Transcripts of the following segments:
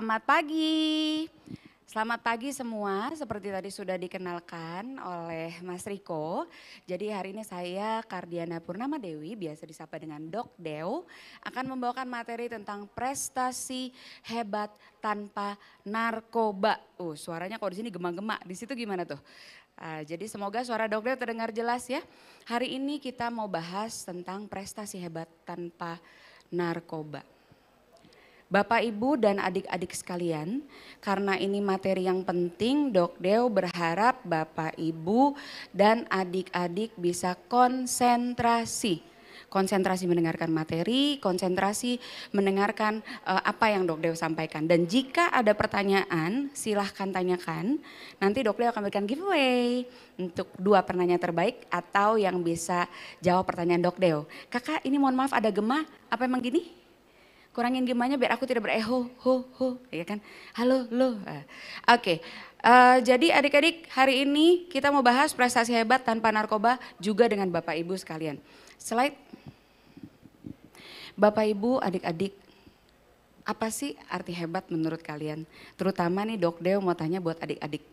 Selamat pagi. Selamat pagi semua, seperti tadi sudah dikenalkan oleh Mas Riko. Jadi hari ini saya Kardiana Purnama Dewi, biasa disapa dengan Dok Dew, akan membawakan materi tentang prestasi hebat tanpa narkoba. Uh, suaranya kok di sini gema-gema, di situ gimana tuh? Uh, jadi semoga suara Dok Dew terdengar jelas ya. Hari ini kita mau bahas tentang prestasi hebat tanpa narkoba. Bapak, Ibu, dan adik-adik sekalian, karena ini materi yang penting, Dok Deo berharap Bapak, Ibu, dan adik-adik bisa konsentrasi. Konsentrasi mendengarkan materi, konsentrasi mendengarkan uh, apa yang Dok Deo sampaikan. Dan jika ada pertanyaan, silahkan tanyakan. Nanti Dok Deo akan berikan giveaway untuk dua pertanyaan terbaik atau yang bisa jawab pertanyaan Dok Deo. Kakak, ini mohon maaf ada gemah, apa emang gini? kurangin gimana biar aku tidak bereho, ho, ho, ya kan? Halo, lo. Eh, oke, okay. uh, eh, jadi adik-adik hari ini kita mau bahas prestasi hebat tanpa narkoba juga dengan Bapak Ibu sekalian. Slide. Bapak Ibu, adik-adik, apa sih arti hebat menurut kalian? Terutama nih Dok Deo mau tanya buat adik-adik.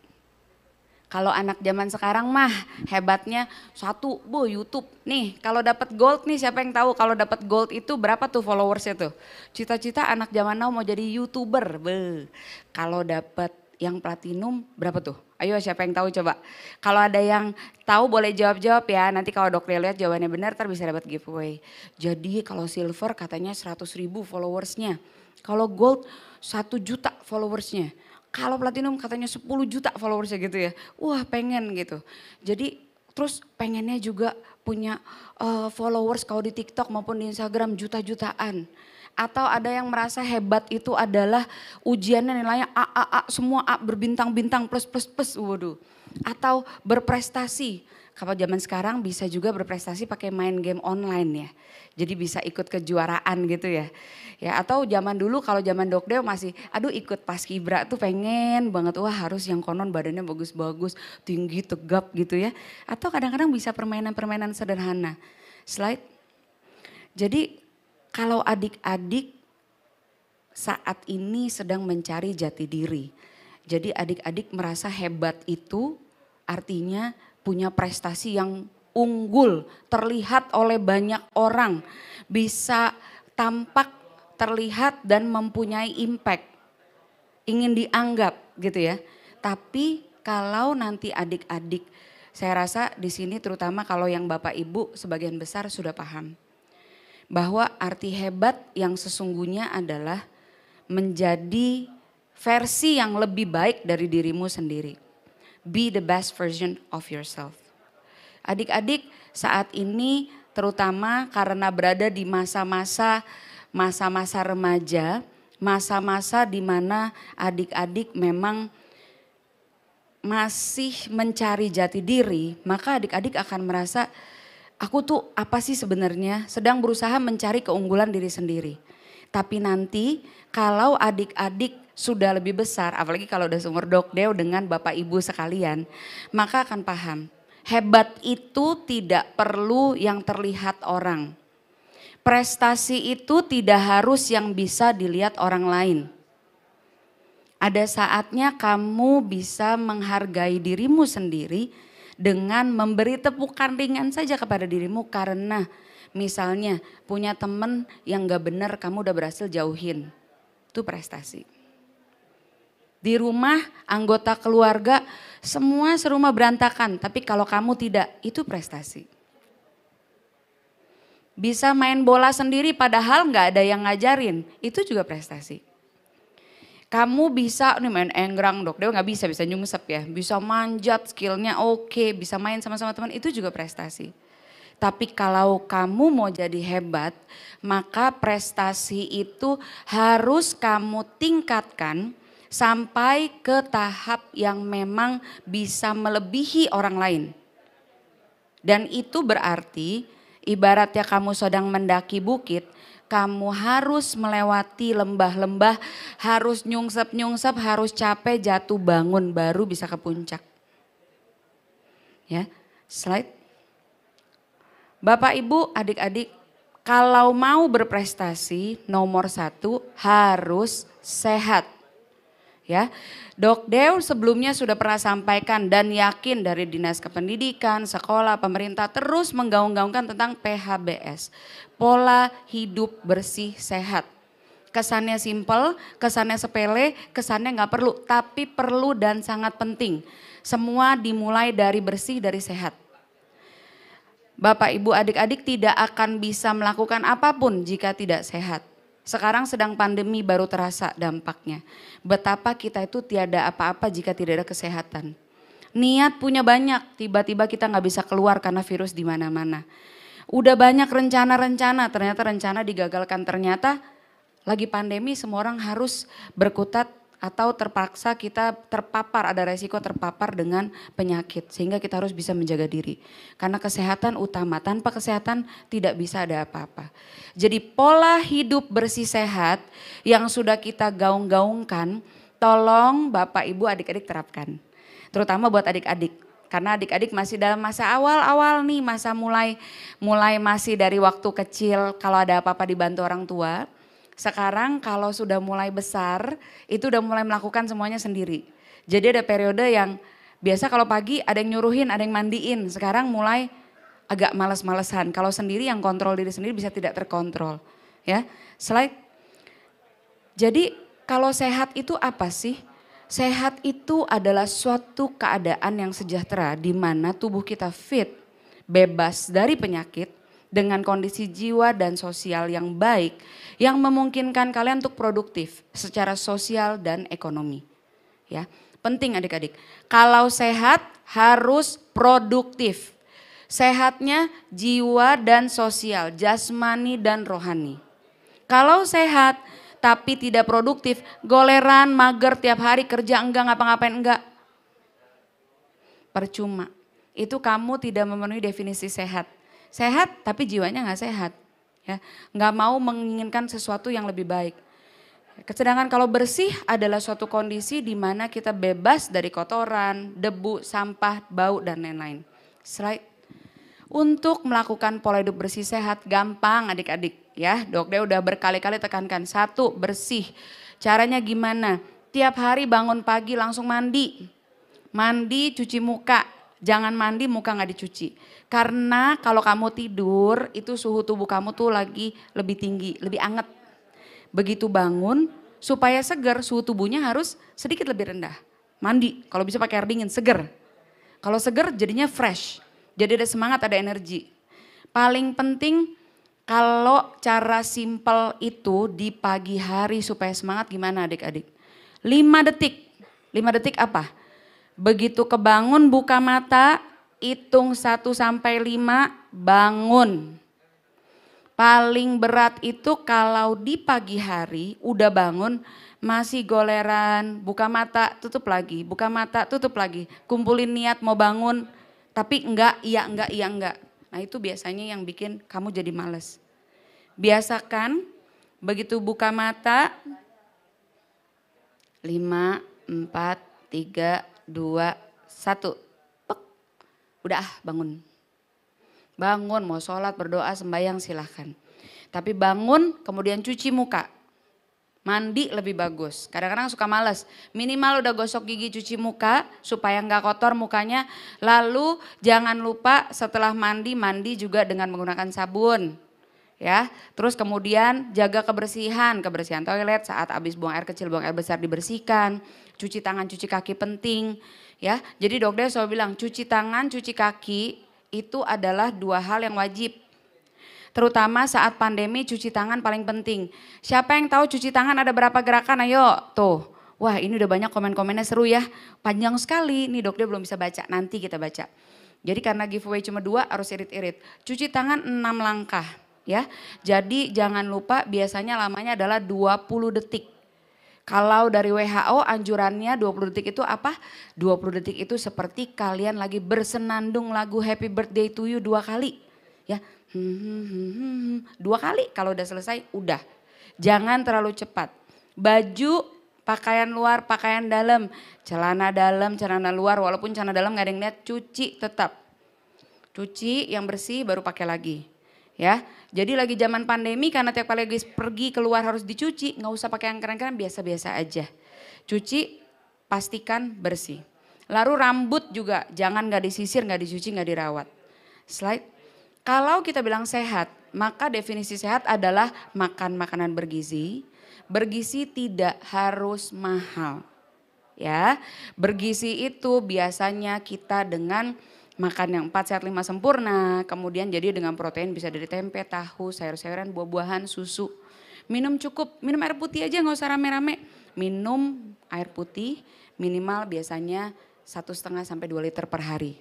Kalau anak zaman sekarang mah hebatnya satu, bu YouTube nih. Kalau dapat gold nih siapa yang tahu kalau dapat gold itu berapa tuh followersnya tuh? Cita-cita anak zaman now mau jadi youtuber, be. Kalau dapat yang platinum berapa tuh? Ayo siapa yang tahu coba. Kalau ada yang tahu boleh jawab-jawab ya. Nanti kalau dokter lihat jawabannya benar ter bisa dapat giveaway. Jadi kalau silver katanya 100 ribu followersnya. Kalau gold satu juta followersnya kalau platinum katanya 10 juta followersnya gitu ya. Wah pengen gitu. Jadi terus pengennya juga punya uh, followers kalau di TikTok maupun di Instagram juta-jutaan. Atau ada yang merasa hebat itu adalah ujiannya nilainya A, A, A, semua A berbintang-bintang plus plus plus, waduh. Atau berprestasi, kalau zaman sekarang bisa juga berprestasi pakai main game online ya. Jadi bisa ikut kejuaraan gitu ya. Ya atau zaman dulu kalau zaman Dokdeo masih aduh ikut pas kibra tuh pengen banget wah harus yang konon badannya bagus-bagus, tinggi, tegap gitu ya. Atau kadang-kadang bisa permainan-permainan sederhana. Slide. Jadi kalau adik-adik saat ini sedang mencari jati diri. Jadi adik-adik merasa hebat itu artinya punya prestasi yang unggul, terlihat oleh banyak orang, bisa tampak, terlihat dan mempunyai impact. Ingin dianggap gitu ya. Tapi kalau nanti adik-adik saya rasa di sini terutama kalau yang Bapak Ibu sebagian besar sudah paham bahwa arti hebat yang sesungguhnya adalah menjadi versi yang lebih baik dari dirimu sendiri be the best version of yourself. Adik-adik saat ini terutama karena berada di masa-masa masa-masa remaja, masa-masa di mana adik-adik memang masih mencari jati diri, maka adik-adik akan merasa aku tuh apa sih sebenarnya sedang berusaha mencari keunggulan diri sendiri. Tapi nanti kalau adik-adik sudah lebih besar, apalagi kalau udah seumur dok deo dengan bapak ibu sekalian, maka akan paham. Hebat itu tidak perlu yang terlihat orang. Prestasi itu tidak harus yang bisa dilihat orang lain. Ada saatnya kamu bisa menghargai dirimu sendiri dengan memberi tepukan ringan saja kepada dirimu karena misalnya punya teman yang gak benar kamu udah berhasil jauhin. Itu prestasi. Di rumah, anggota keluarga, semua serumah berantakan. Tapi kalau kamu tidak, itu prestasi. Bisa main bola sendiri padahal nggak ada yang ngajarin, itu juga prestasi. Kamu bisa nih main enggrang dok, dia nggak bisa, bisa nyungsep ya. Bisa manjat, skillnya oke, okay. bisa main sama-sama teman, itu juga prestasi. Tapi kalau kamu mau jadi hebat, maka prestasi itu harus kamu tingkatkan sampai ke tahap yang memang bisa melebihi orang lain. Dan itu berarti ibaratnya kamu sedang mendaki bukit, kamu harus melewati lembah-lembah, harus nyungsep-nyungsep, harus capek jatuh bangun baru bisa ke puncak. Ya, slide. Bapak Ibu, adik-adik, kalau mau berprestasi nomor satu harus sehat ya. Dok Dew sebelumnya sudah pernah sampaikan dan yakin dari Dinas Kependidikan, sekolah, pemerintah terus menggaung-gaungkan tentang PHBS, pola hidup bersih sehat. Kesannya simpel, kesannya sepele, kesannya nggak perlu, tapi perlu dan sangat penting. Semua dimulai dari bersih, dari sehat. Bapak, ibu, adik-adik tidak akan bisa melakukan apapun jika tidak sehat. Sekarang sedang pandemi baru terasa dampaknya. Betapa kita itu tiada apa-apa jika tidak ada kesehatan. Niat punya banyak, tiba-tiba kita nggak bisa keluar karena virus di mana-mana. Udah banyak rencana-rencana, ternyata rencana digagalkan. Ternyata lagi pandemi semua orang harus berkutat atau terpaksa kita terpapar ada resiko terpapar dengan penyakit sehingga kita harus bisa menjaga diri karena kesehatan utama tanpa kesehatan tidak bisa ada apa-apa jadi pola hidup bersih sehat yang sudah kita gaung-gaungkan tolong bapak ibu adik-adik terapkan terutama buat adik-adik karena adik-adik masih dalam masa awal-awal nih masa mulai mulai masih dari waktu kecil kalau ada apa-apa dibantu orang tua sekarang kalau sudah mulai besar, itu udah mulai melakukan semuanya sendiri. Jadi ada periode yang biasa kalau pagi ada yang nyuruhin, ada yang mandiin. Sekarang mulai agak males-malesan. Kalau sendiri yang kontrol diri sendiri bisa tidak terkontrol. Ya, slide. Jadi kalau sehat itu apa sih? Sehat itu adalah suatu keadaan yang sejahtera di mana tubuh kita fit, bebas dari penyakit, dengan kondisi jiwa dan sosial yang baik yang memungkinkan kalian untuk produktif secara sosial dan ekonomi. Ya, penting adik-adik. Kalau sehat harus produktif. Sehatnya jiwa dan sosial, jasmani dan rohani. Kalau sehat tapi tidak produktif, goleran, mager tiap hari kerja enggak ngapa-ngapain enggak. Percuma. Itu kamu tidak memenuhi definisi sehat sehat tapi jiwanya nggak sehat. Ya, nggak mau menginginkan sesuatu yang lebih baik. Sedangkan kalau bersih adalah suatu kondisi di mana kita bebas dari kotoran, debu, sampah, bau, dan lain-lain. Slide. Untuk melakukan pola hidup bersih sehat gampang adik-adik ya. Dok dia udah berkali-kali tekankan. Satu, bersih. Caranya gimana? Tiap hari bangun pagi langsung mandi. Mandi, cuci muka. Jangan mandi muka nggak dicuci. Karena kalau kamu tidur itu suhu tubuh kamu tuh lagi lebih tinggi, lebih anget. Begitu bangun supaya seger suhu tubuhnya harus sedikit lebih rendah. Mandi, kalau bisa pakai air dingin, seger. Kalau seger jadinya fresh. Jadi ada semangat, ada energi. Paling penting kalau cara simple itu di pagi hari supaya semangat gimana adik-adik? 5 detik. 5 detik apa? Begitu kebangun buka mata, hitung 1 sampai 5, bangun. Paling berat itu kalau di pagi hari udah bangun masih goleran, buka mata, tutup lagi, buka mata, tutup lagi. Kumpulin niat mau bangun, tapi enggak, iya enggak, iya enggak. Nah itu biasanya yang bikin kamu jadi males. Biasakan begitu buka mata, 5, 4, 3, dua, satu. Pek. Udah ah bangun. Bangun mau sholat, berdoa, sembahyang silahkan. Tapi bangun kemudian cuci muka. Mandi lebih bagus. Kadang-kadang suka males. Minimal udah gosok gigi cuci muka supaya nggak kotor mukanya. Lalu jangan lupa setelah mandi, mandi juga dengan menggunakan sabun ya. Terus kemudian jaga kebersihan, kebersihan toilet saat habis buang air kecil, buang air besar dibersihkan cuci tangan, cuci kaki penting. Ya, jadi dokter selalu bilang cuci tangan, cuci kaki itu adalah dua hal yang wajib. Terutama saat pandemi cuci tangan paling penting. Siapa yang tahu cuci tangan ada berapa gerakan? Ayo, tuh. Wah ini udah banyak komen-komennya seru ya. Panjang sekali, nih dokter belum bisa baca, nanti kita baca. Jadi karena giveaway cuma dua harus irit-irit. Cuci tangan enam langkah ya. Jadi jangan lupa biasanya lamanya adalah 20 detik. Kalau dari WHO anjurannya 20 detik itu apa? 20 detik itu seperti kalian lagi bersenandung lagu Happy Birthday to You dua kali. Ya, hmm, hmm, hmm, dua kali kalau udah selesai udah. Jangan terlalu cepat. Baju pakaian luar, pakaian dalam, celana dalam, celana luar, walaupun celana dalam gak ada yang lihat, cuci tetap. Cuci yang bersih baru pakai lagi. Ya, jadi lagi zaman pandemi karena tiap kali guys pergi keluar harus dicuci, nggak usah pakai yang keren-keren, biasa-biasa aja. Cuci, pastikan bersih. Lalu rambut juga, jangan nggak disisir, nggak dicuci, nggak dirawat. Slide. Kalau kita bilang sehat, maka definisi sehat adalah makan makanan bergizi. Bergizi tidak harus mahal. Ya, bergizi itu biasanya kita dengan makan yang 4 sehat 5 sempurna, kemudian jadi dengan protein bisa dari tempe, tahu, sayur-sayuran, buah-buahan, susu. Minum cukup, minum air putih aja nggak usah rame-rame. Minum air putih minimal biasanya satu setengah sampai 2 liter per hari.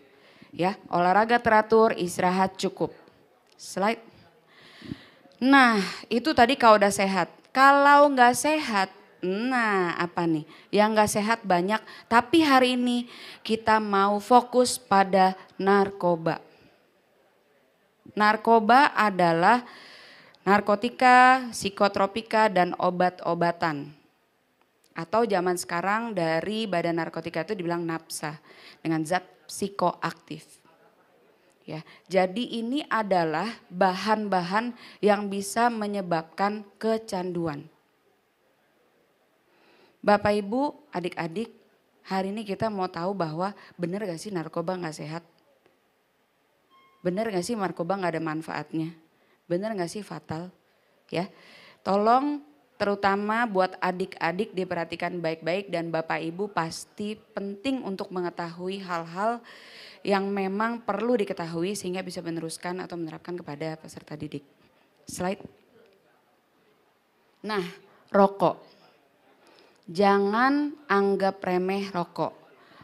Ya, olahraga teratur, istirahat cukup. Slide. Nah, itu tadi kalau udah sehat. Kalau nggak sehat, Nah, apa nih? Yang gak sehat banyak, tapi hari ini kita mau fokus pada narkoba. Narkoba adalah narkotika, psikotropika, dan obat-obatan. Atau zaman sekarang dari badan narkotika itu dibilang napsa dengan zat psikoaktif. Ya, jadi ini adalah bahan-bahan yang bisa menyebabkan kecanduan Bapak Ibu, adik-adik, hari ini kita mau tahu bahwa benar gak sih narkoba gak sehat? Benar gak sih narkoba gak ada manfaatnya? Benar gak sih fatal? Ya, Tolong terutama buat adik-adik diperhatikan baik-baik dan Bapak Ibu pasti penting untuk mengetahui hal-hal yang memang perlu diketahui sehingga bisa meneruskan atau menerapkan kepada peserta didik. Slide. Nah, rokok jangan anggap remeh rokok.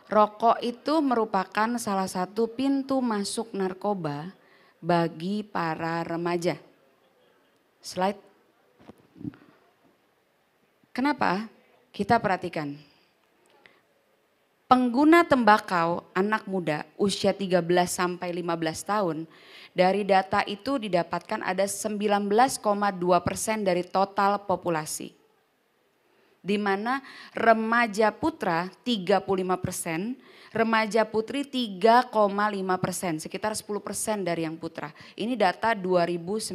Rokok itu merupakan salah satu pintu masuk narkoba bagi para remaja. Slide. Kenapa? Kita perhatikan. Pengguna tembakau anak muda usia 13 sampai 15 tahun dari data itu didapatkan ada 19,2 persen dari total populasi di mana remaja putra 35 persen, remaja putri 3,5 persen, sekitar 10 persen dari yang putra. Ini data 2019.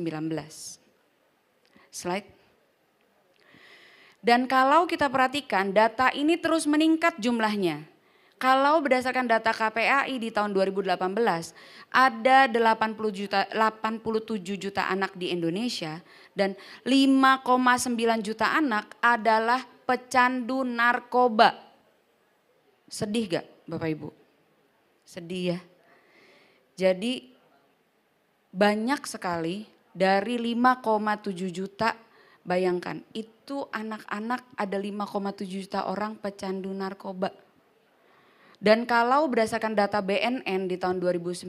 Slide. Dan kalau kita perhatikan data ini terus meningkat jumlahnya. Kalau berdasarkan data KPAI di tahun 2018, ada 80 juta, 87 juta anak di Indonesia dan 5,9 juta anak adalah pecandu narkoba. Sedih gak Bapak Ibu? Sedih ya. Jadi banyak sekali dari 5,7 juta bayangkan itu anak-anak ada 5,7 juta orang pecandu narkoba. Dan kalau berdasarkan data BNN di tahun 2019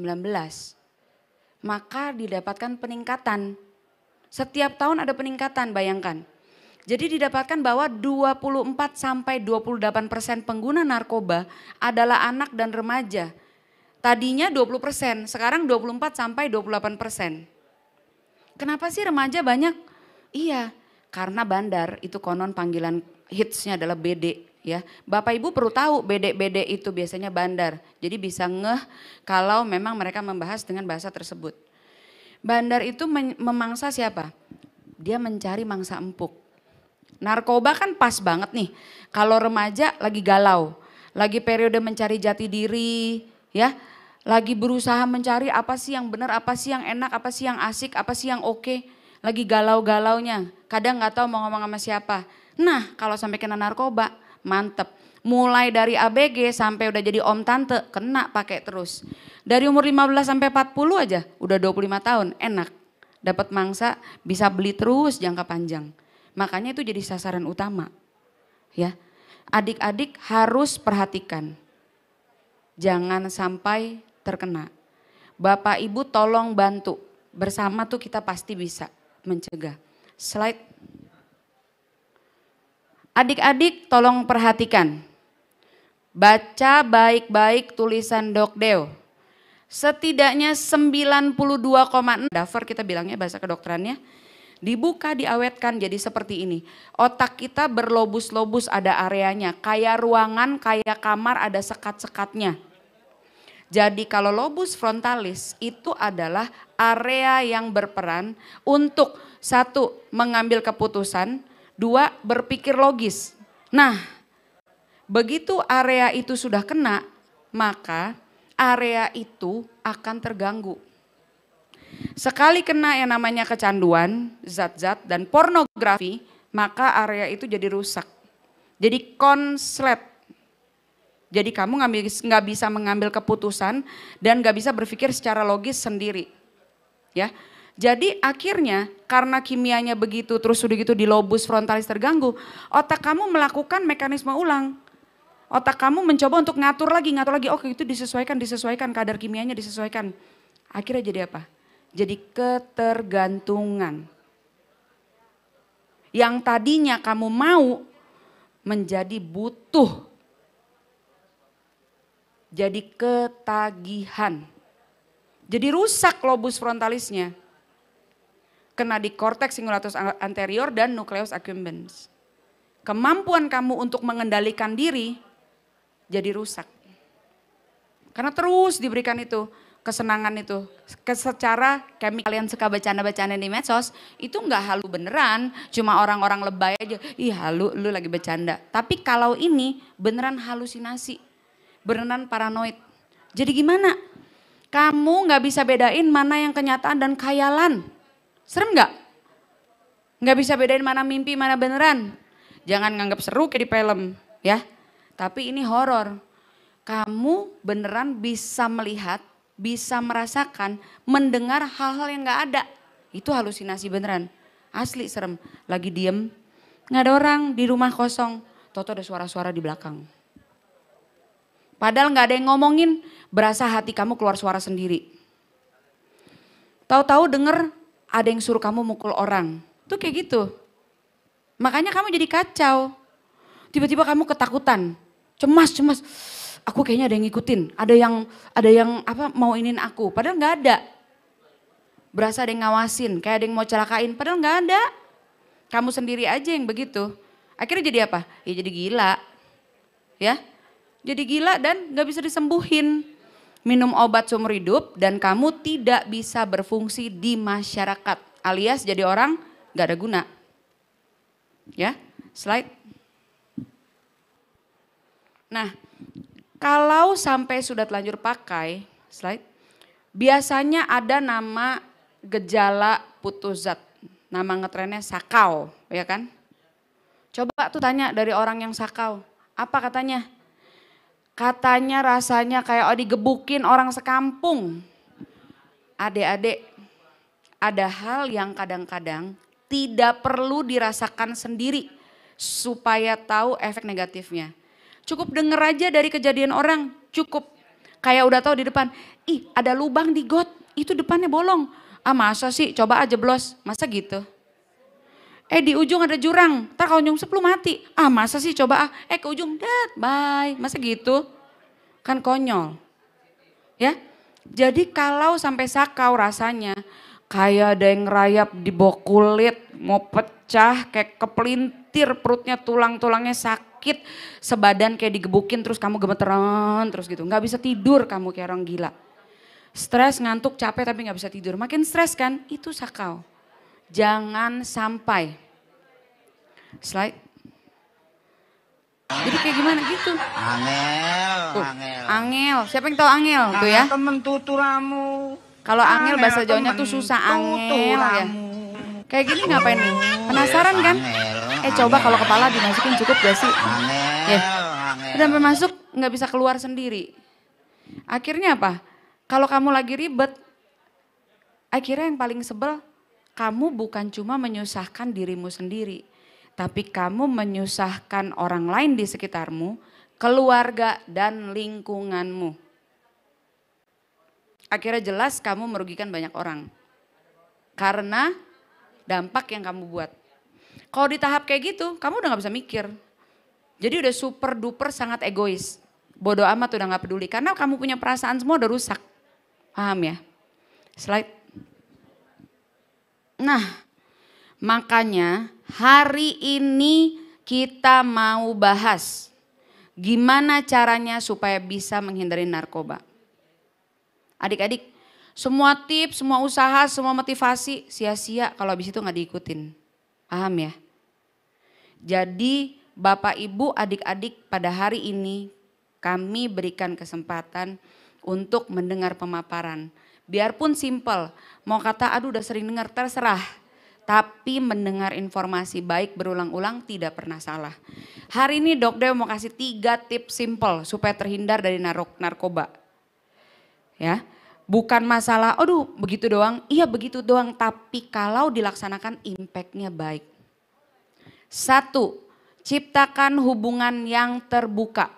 maka didapatkan peningkatan. Setiap tahun ada peningkatan, bayangkan. Jadi didapatkan bahwa 24 sampai 28 persen pengguna narkoba adalah anak dan remaja. Tadinya 20 persen, sekarang 24 sampai 28 persen. Kenapa sih remaja banyak? Iya, karena bandar itu konon panggilan hitsnya adalah BD ya. Bapak Ibu perlu tahu BD-BD itu biasanya bandar. Jadi bisa ngeh kalau memang mereka membahas dengan bahasa tersebut. Bandar itu memangsa siapa? Dia mencari mangsa empuk. Narkoba kan pas banget nih. Kalau remaja lagi galau, lagi periode mencari jati diri, ya. Lagi berusaha mencari apa sih yang benar, apa sih yang enak, apa sih yang asik, apa sih yang oke. Okay. Lagi galau-galaunya, kadang nggak tahu mau ngomong sama siapa. Nah, kalau sampai kena narkoba, mantep. Mulai dari ABG sampai udah jadi om tante, kena pakai terus. Dari umur 15 sampai 40 aja, udah 25 tahun, enak. Dapat mangsa, bisa beli terus jangka panjang. Makanya itu jadi sasaran utama. Ya. Adik-adik harus perhatikan. Jangan sampai terkena. Bapak Ibu tolong bantu. Bersama tuh kita pasti bisa mencegah. Slide. Adik-adik tolong perhatikan. Baca baik-baik tulisan Dokdeo. Setidaknya 92,6 dafer kita bilangnya bahasa kedokterannya dibuka, diawetkan jadi seperti ini. Otak kita berlobus-lobus ada areanya, kayak ruangan, kayak kamar ada sekat-sekatnya. Jadi kalau lobus frontalis itu adalah area yang berperan untuk satu mengambil keputusan, dua berpikir logis. Nah, begitu area itu sudah kena, maka area itu akan terganggu Sekali kena yang namanya kecanduan, zat-zat dan pornografi, maka area itu jadi rusak. Jadi konslet. Jadi kamu nggak bisa mengambil keputusan dan nggak bisa berpikir secara logis sendiri. Ya, jadi akhirnya karena kimianya begitu terus sudah gitu di lobus frontalis terganggu, otak kamu melakukan mekanisme ulang. Otak kamu mencoba untuk ngatur lagi, ngatur lagi, oke itu disesuaikan, disesuaikan, kadar kimianya disesuaikan. Akhirnya jadi apa? jadi ketergantungan. Yang tadinya kamu mau menjadi butuh, jadi ketagihan. Jadi rusak lobus frontalisnya. Kena di korteks singulatus anterior dan nukleus accumbens. Kemampuan kamu untuk mengendalikan diri jadi rusak. Karena terus diberikan itu kesenangan itu. Secara kami kalian suka bercanda-bercanda di medsos, itu nggak halu beneran, cuma orang-orang lebay aja, ih halu, lu lagi bercanda. Tapi kalau ini beneran halusinasi, beneran paranoid. Jadi gimana? Kamu nggak bisa bedain mana yang kenyataan dan khayalan. Serem nggak? Nggak bisa bedain mana mimpi, mana beneran. Jangan nganggap seru kayak di film, ya. Tapi ini horor. Kamu beneran bisa melihat bisa merasakan, mendengar hal-hal yang nggak ada. Itu halusinasi beneran. Asli serem. Lagi diem, nggak ada orang di rumah kosong. Toto ada suara-suara di belakang. Padahal nggak ada yang ngomongin, berasa hati kamu keluar suara sendiri. Tahu-tahu denger ada yang suruh kamu mukul orang. Itu kayak gitu. Makanya kamu jadi kacau. Tiba-tiba kamu ketakutan, cemas-cemas aku kayaknya ada yang ngikutin, ada yang ada yang apa mau inin aku, padahal nggak ada. Berasa ada yang ngawasin, kayak ada yang mau celakain, padahal nggak ada. Kamu sendiri aja yang begitu. Akhirnya jadi apa? Ya jadi gila. Ya, jadi gila dan nggak bisa disembuhin. Minum obat seumur hidup dan kamu tidak bisa berfungsi di masyarakat, alias jadi orang nggak ada guna. Ya, slide. Nah, kalau sampai sudah telanjur pakai, slide, biasanya ada nama gejala putus zat. Nama ngetrennya sakau, ya kan? Coba tuh tanya dari orang yang sakau, apa katanya? Katanya rasanya kayak oh digebukin orang sekampung. Adik-adik, ada hal yang kadang-kadang tidak perlu dirasakan sendiri supaya tahu efek negatifnya Cukup denger aja dari kejadian orang, cukup. Kayak udah tahu di depan, ih ada lubang di got, itu depannya bolong. Ah masa sih, coba aja blos, masa gitu? Eh di ujung ada jurang, ntar kalau nyungsep lu mati. Ah masa sih coba ah, eh ke ujung, dat, bye. Masa gitu? Kan konyol. Ya, jadi kalau sampai sakau rasanya, kayak ada yang rayap di bawah kulit, mau pecah kayak kepelintir perutnya tulang-tulangnya sakit sebadan kayak digebukin terus kamu gemeteran terus gitu nggak bisa tidur kamu kayak orang gila stres ngantuk capek tapi nggak bisa tidur makin stres kan itu sakau jangan sampai slide jadi kayak gimana gitu angel tuh, angel angel siapa yang tahu angel, nah, tuh ya temen tuturamu kalau angel, angel bahasa jawanya tuh susah angel ya Kayak gini ngapain nih? Penasaran kan? Eh coba kalau kepala dimasukin cukup gak sih? Ya. Udah sampai masuk nggak bisa keluar sendiri. Akhirnya apa? Kalau kamu lagi ribet, akhirnya yang paling sebel kamu bukan cuma menyusahkan dirimu sendiri, tapi kamu menyusahkan orang lain di sekitarmu, keluarga dan lingkunganmu. Akhirnya jelas kamu merugikan banyak orang. Karena dampak yang kamu buat. Kalau di tahap kayak gitu, kamu udah nggak bisa mikir. Jadi udah super duper sangat egois. Bodoh amat udah nggak peduli karena kamu punya perasaan semua udah rusak. Paham ya? Slide. Nah, makanya hari ini kita mau bahas gimana caranya supaya bisa menghindari narkoba. Adik-adik, semua tips, semua usaha, semua motivasi sia-sia kalau abis itu nggak diikutin. Paham ya? Jadi Bapak Ibu adik-adik pada hari ini kami berikan kesempatan untuk mendengar pemaparan. Biarpun simple, mau kata aduh udah sering dengar terserah. Tapi mendengar informasi baik berulang-ulang tidak pernah salah. Hari ini Dok Dewa mau kasih tiga tips simple supaya terhindar dari narkoba. Ya, bukan masalah, aduh begitu doang, iya begitu doang, tapi kalau dilaksanakan impactnya baik. Satu, ciptakan hubungan yang terbuka.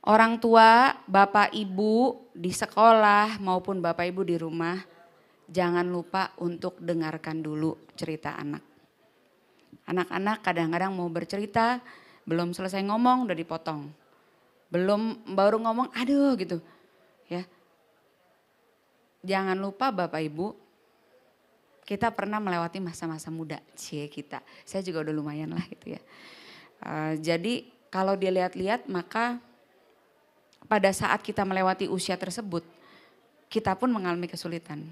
Orang tua, bapak ibu di sekolah maupun bapak ibu di rumah, jangan lupa untuk dengarkan dulu cerita anak. Anak-anak kadang-kadang mau bercerita, belum selesai ngomong udah dipotong. Belum baru ngomong, aduh gitu Ya. Jangan lupa Bapak Ibu, kita pernah melewati masa-masa muda, cie kita. Saya juga udah lumayan lah gitu ya. Uh, jadi kalau dilihat-lihat maka pada saat kita melewati usia tersebut, kita pun mengalami kesulitan.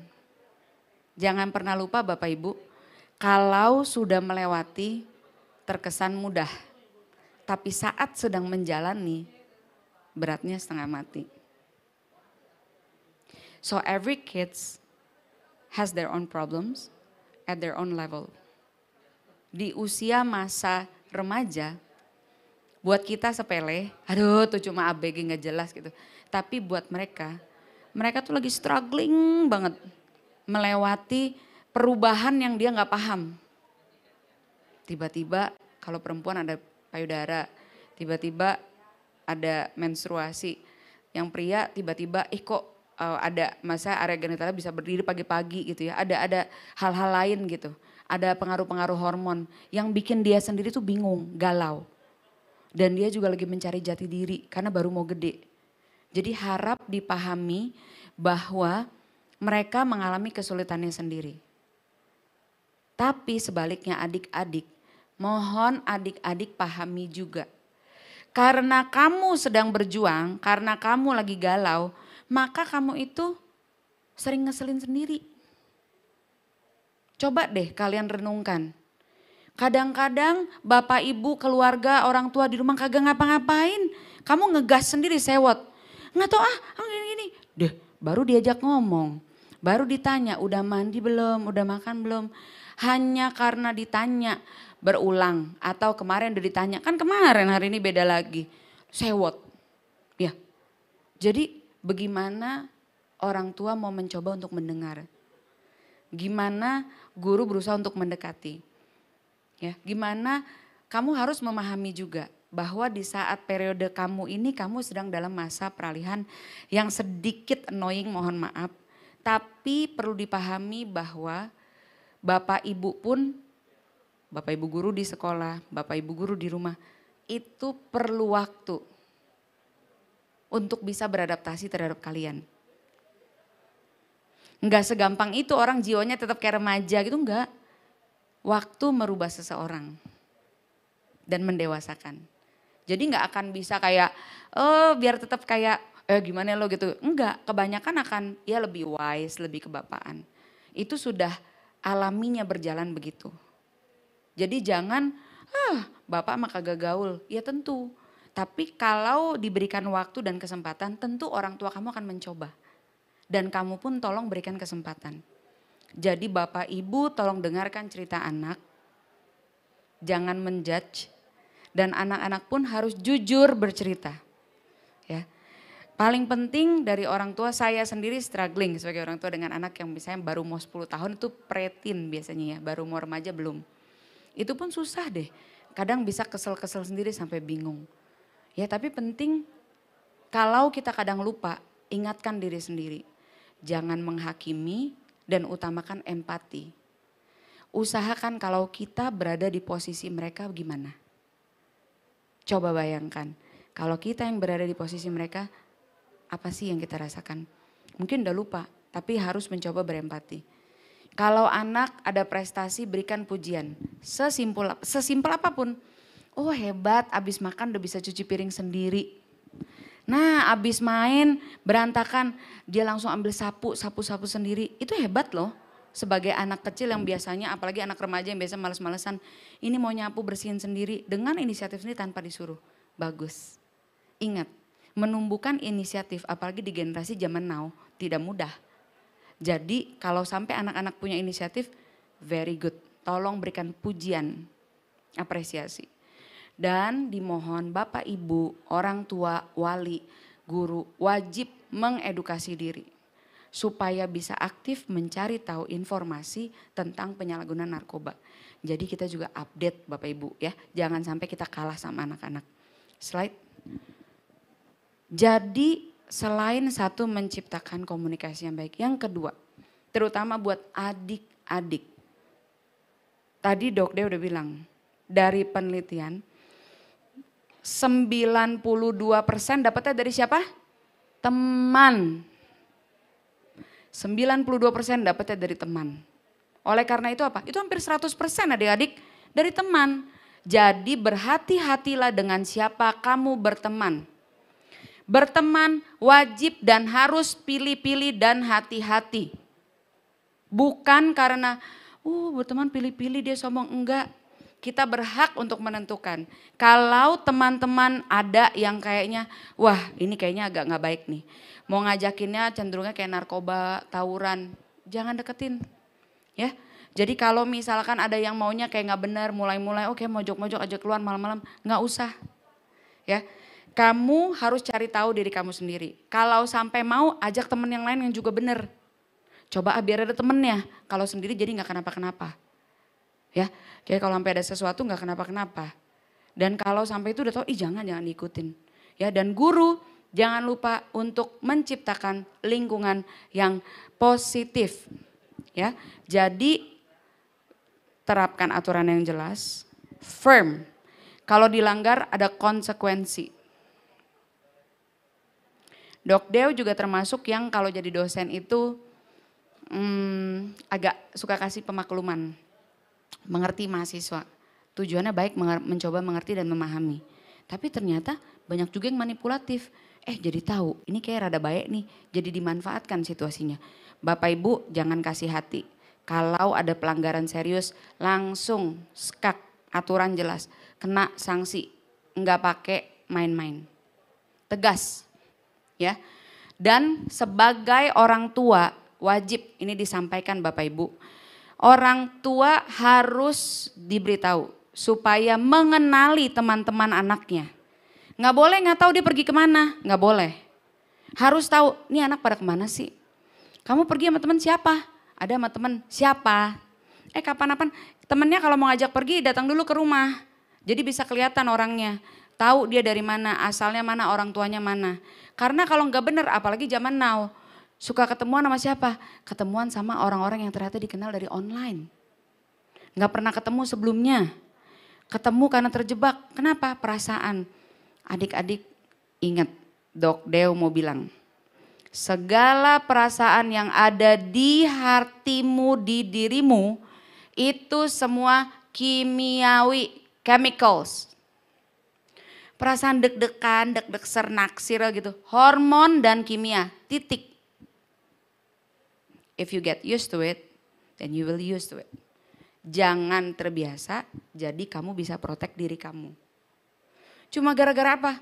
Jangan pernah lupa Bapak Ibu, kalau sudah melewati terkesan mudah, tapi saat sedang menjalani beratnya setengah mati. So every kids has their own problems at their own level. Di usia masa remaja, buat kita sepele, aduh tuh cuma ABG nggak jelas gitu. Tapi buat mereka, mereka tuh lagi struggling banget melewati perubahan yang dia nggak paham. Tiba-tiba kalau perempuan ada payudara, tiba-tiba ada menstruasi. Yang pria tiba-tiba, ih kok uh, ada masa area genitalnya bisa berdiri pagi-pagi gitu ya. Ada ada hal-hal lain gitu. Ada pengaruh-pengaruh hormon yang bikin dia sendiri tuh bingung, galau. Dan dia juga lagi mencari jati diri karena baru mau gede. Jadi harap dipahami bahwa mereka mengalami kesulitannya sendiri. Tapi sebaliknya adik-adik, mohon adik-adik pahami juga. Karena kamu sedang berjuang, karena kamu lagi galau, maka kamu itu sering ngeselin sendiri. Coba deh kalian renungkan. Kadang-kadang bapak, ibu, keluarga, orang tua di rumah kagak ngapa-ngapain. Kamu ngegas sendiri sewot. Nggak tau ah, gini-gini. Ah, deh, baru diajak ngomong. Baru ditanya, udah mandi belum, udah makan belum. Hanya karena ditanya berulang atau kemarin udah ditanya. Kan kemarin hari ini beda lagi. Sewot. Ya. Jadi bagaimana orang tua mau mencoba untuk mendengar. Gimana guru berusaha untuk mendekati. Ya, gimana kamu harus memahami juga bahwa di saat periode kamu ini kamu sedang dalam masa peralihan yang sedikit annoying mohon maaf. Tapi perlu dipahami bahwa Bapak Ibu pun Bapak Ibu guru di sekolah, Bapak Ibu guru di rumah itu perlu waktu untuk bisa beradaptasi terhadap kalian. Enggak segampang itu orang jiwanya tetap kayak remaja gitu enggak. Waktu merubah seseorang dan mendewasakan. Jadi enggak akan bisa kayak oh biar tetap kayak eh gimana lo gitu. Enggak, kebanyakan akan ya lebih wise, lebih kebapaan. Itu sudah alaminya berjalan begitu. Jadi jangan ah bapak mah kagak gaul. Ya tentu tapi kalau diberikan waktu dan kesempatan, tentu orang tua kamu akan mencoba. Dan kamu pun tolong berikan kesempatan. Jadi Bapak Ibu tolong dengarkan cerita anak. Jangan menjudge. Dan anak-anak pun harus jujur bercerita. Ya. Paling penting dari orang tua saya sendiri struggling sebagai orang tua dengan anak yang misalnya baru mau 10 tahun itu pretin biasanya ya, baru mau remaja belum. Itu pun susah deh. Kadang bisa kesel-kesel sendiri sampai bingung Ya tapi penting kalau kita kadang lupa, ingatkan diri sendiri. Jangan menghakimi dan utamakan empati. Usahakan kalau kita berada di posisi mereka gimana. Coba bayangkan, kalau kita yang berada di posisi mereka, apa sih yang kita rasakan? Mungkin udah lupa, tapi harus mencoba berempati. Kalau anak ada prestasi, berikan pujian. Sesimpel, sesimpel apapun, oh hebat abis makan udah bisa cuci piring sendiri. Nah abis main berantakan dia langsung ambil sapu, sapu-sapu sendiri. Itu hebat loh sebagai anak kecil yang biasanya apalagi anak remaja yang biasa males-malesan ini mau nyapu bersihin sendiri dengan inisiatif sendiri tanpa disuruh bagus ingat menumbuhkan inisiatif apalagi di generasi zaman now tidak mudah jadi kalau sampai anak-anak punya inisiatif very good tolong berikan pujian apresiasi dan dimohon Bapak Ibu, orang tua, wali, guru wajib mengedukasi diri supaya bisa aktif mencari tahu informasi tentang penyalahgunaan narkoba. Jadi kita juga update Bapak Ibu ya, jangan sampai kita kalah sama anak-anak. Slide. Jadi selain satu menciptakan komunikasi yang baik, yang kedua terutama buat adik-adik. Tadi dok udah bilang dari penelitian 92% dapatnya dari siapa? Teman. 92% dapatnya dari teman. Oleh karena itu apa? Itu hampir 100% adik-adik dari teman. Jadi berhati-hatilah dengan siapa kamu berteman. Berteman wajib dan harus pilih-pilih dan hati-hati. Bukan karena, uh berteman pilih-pilih dia sombong. Enggak, kita berhak untuk menentukan. Kalau teman-teman ada yang kayaknya, wah ini kayaknya agak nggak baik nih. Mau ngajakinnya cenderungnya kayak narkoba, tawuran, jangan deketin. Ya, jadi kalau misalkan ada yang maunya kayak nggak benar, mulai-mulai oke okay, mojok-mojok aja keluar malam-malam, nggak usah. Ya, kamu harus cari tahu diri kamu sendiri. Kalau sampai mau, ajak teman yang lain yang juga benar. Coba ah, biar ada temennya. Kalau sendiri jadi nggak kenapa-kenapa. Ya, kayak kalau sampai ada sesuatu nggak kenapa-kenapa. Dan kalau sampai itu udah tau, ih jangan jangan ikutin. Ya, dan guru jangan lupa untuk menciptakan lingkungan yang positif. Ya, jadi terapkan aturan yang jelas, firm. Kalau dilanggar ada konsekuensi. Dok Dew juga termasuk yang kalau jadi dosen itu hmm, agak suka kasih pemakluman mengerti mahasiswa. Tujuannya baik mencoba mengerti dan memahami. Tapi ternyata banyak juga yang manipulatif. Eh jadi tahu, ini kayak rada baik nih, jadi dimanfaatkan situasinya. Bapak Ibu jangan kasih hati. Kalau ada pelanggaran serius, langsung skak, aturan jelas. Kena sanksi, nggak pakai main-main. Tegas, ya. Dan sebagai orang tua, wajib ini disampaikan Bapak Ibu orang tua harus diberitahu supaya mengenali teman-teman anaknya. Nggak boleh nggak tahu dia pergi kemana, nggak boleh. Harus tahu, ini anak pada kemana sih? Kamu pergi sama teman siapa? Ada sama teman siapa? Eh kapan-kapan temennya kalau mau ngajak pergi datang dulu ke rumah. Jadi bisa kelihatan orangnya. Tahu dia dari mana, asalnya mana, orang tuanya mana. Karena kalau nggak bener, apalagi zaman now, Suka ketemuan sama siapa? Ketemuan sama orang-orang yang ternyata dikenal dari online. Nggak pernah ketemu sebelumnya. Ketemu karena terjebak. Kenapa? Perasaan. Adik-adik ingat, Dok Deo mau bilang. Segala perasaan yang ada di hatimu, di dirimu, itu semua kimiawi, chemicals. Perasaan deg-degan, deg-deg ser, naksir gitu. Hormon dan kimia, titik If you get used to it, then you will use to it. Jangan terbiasa, jadi kamu bisa protek diri kamu. Cuma gara-gara apa?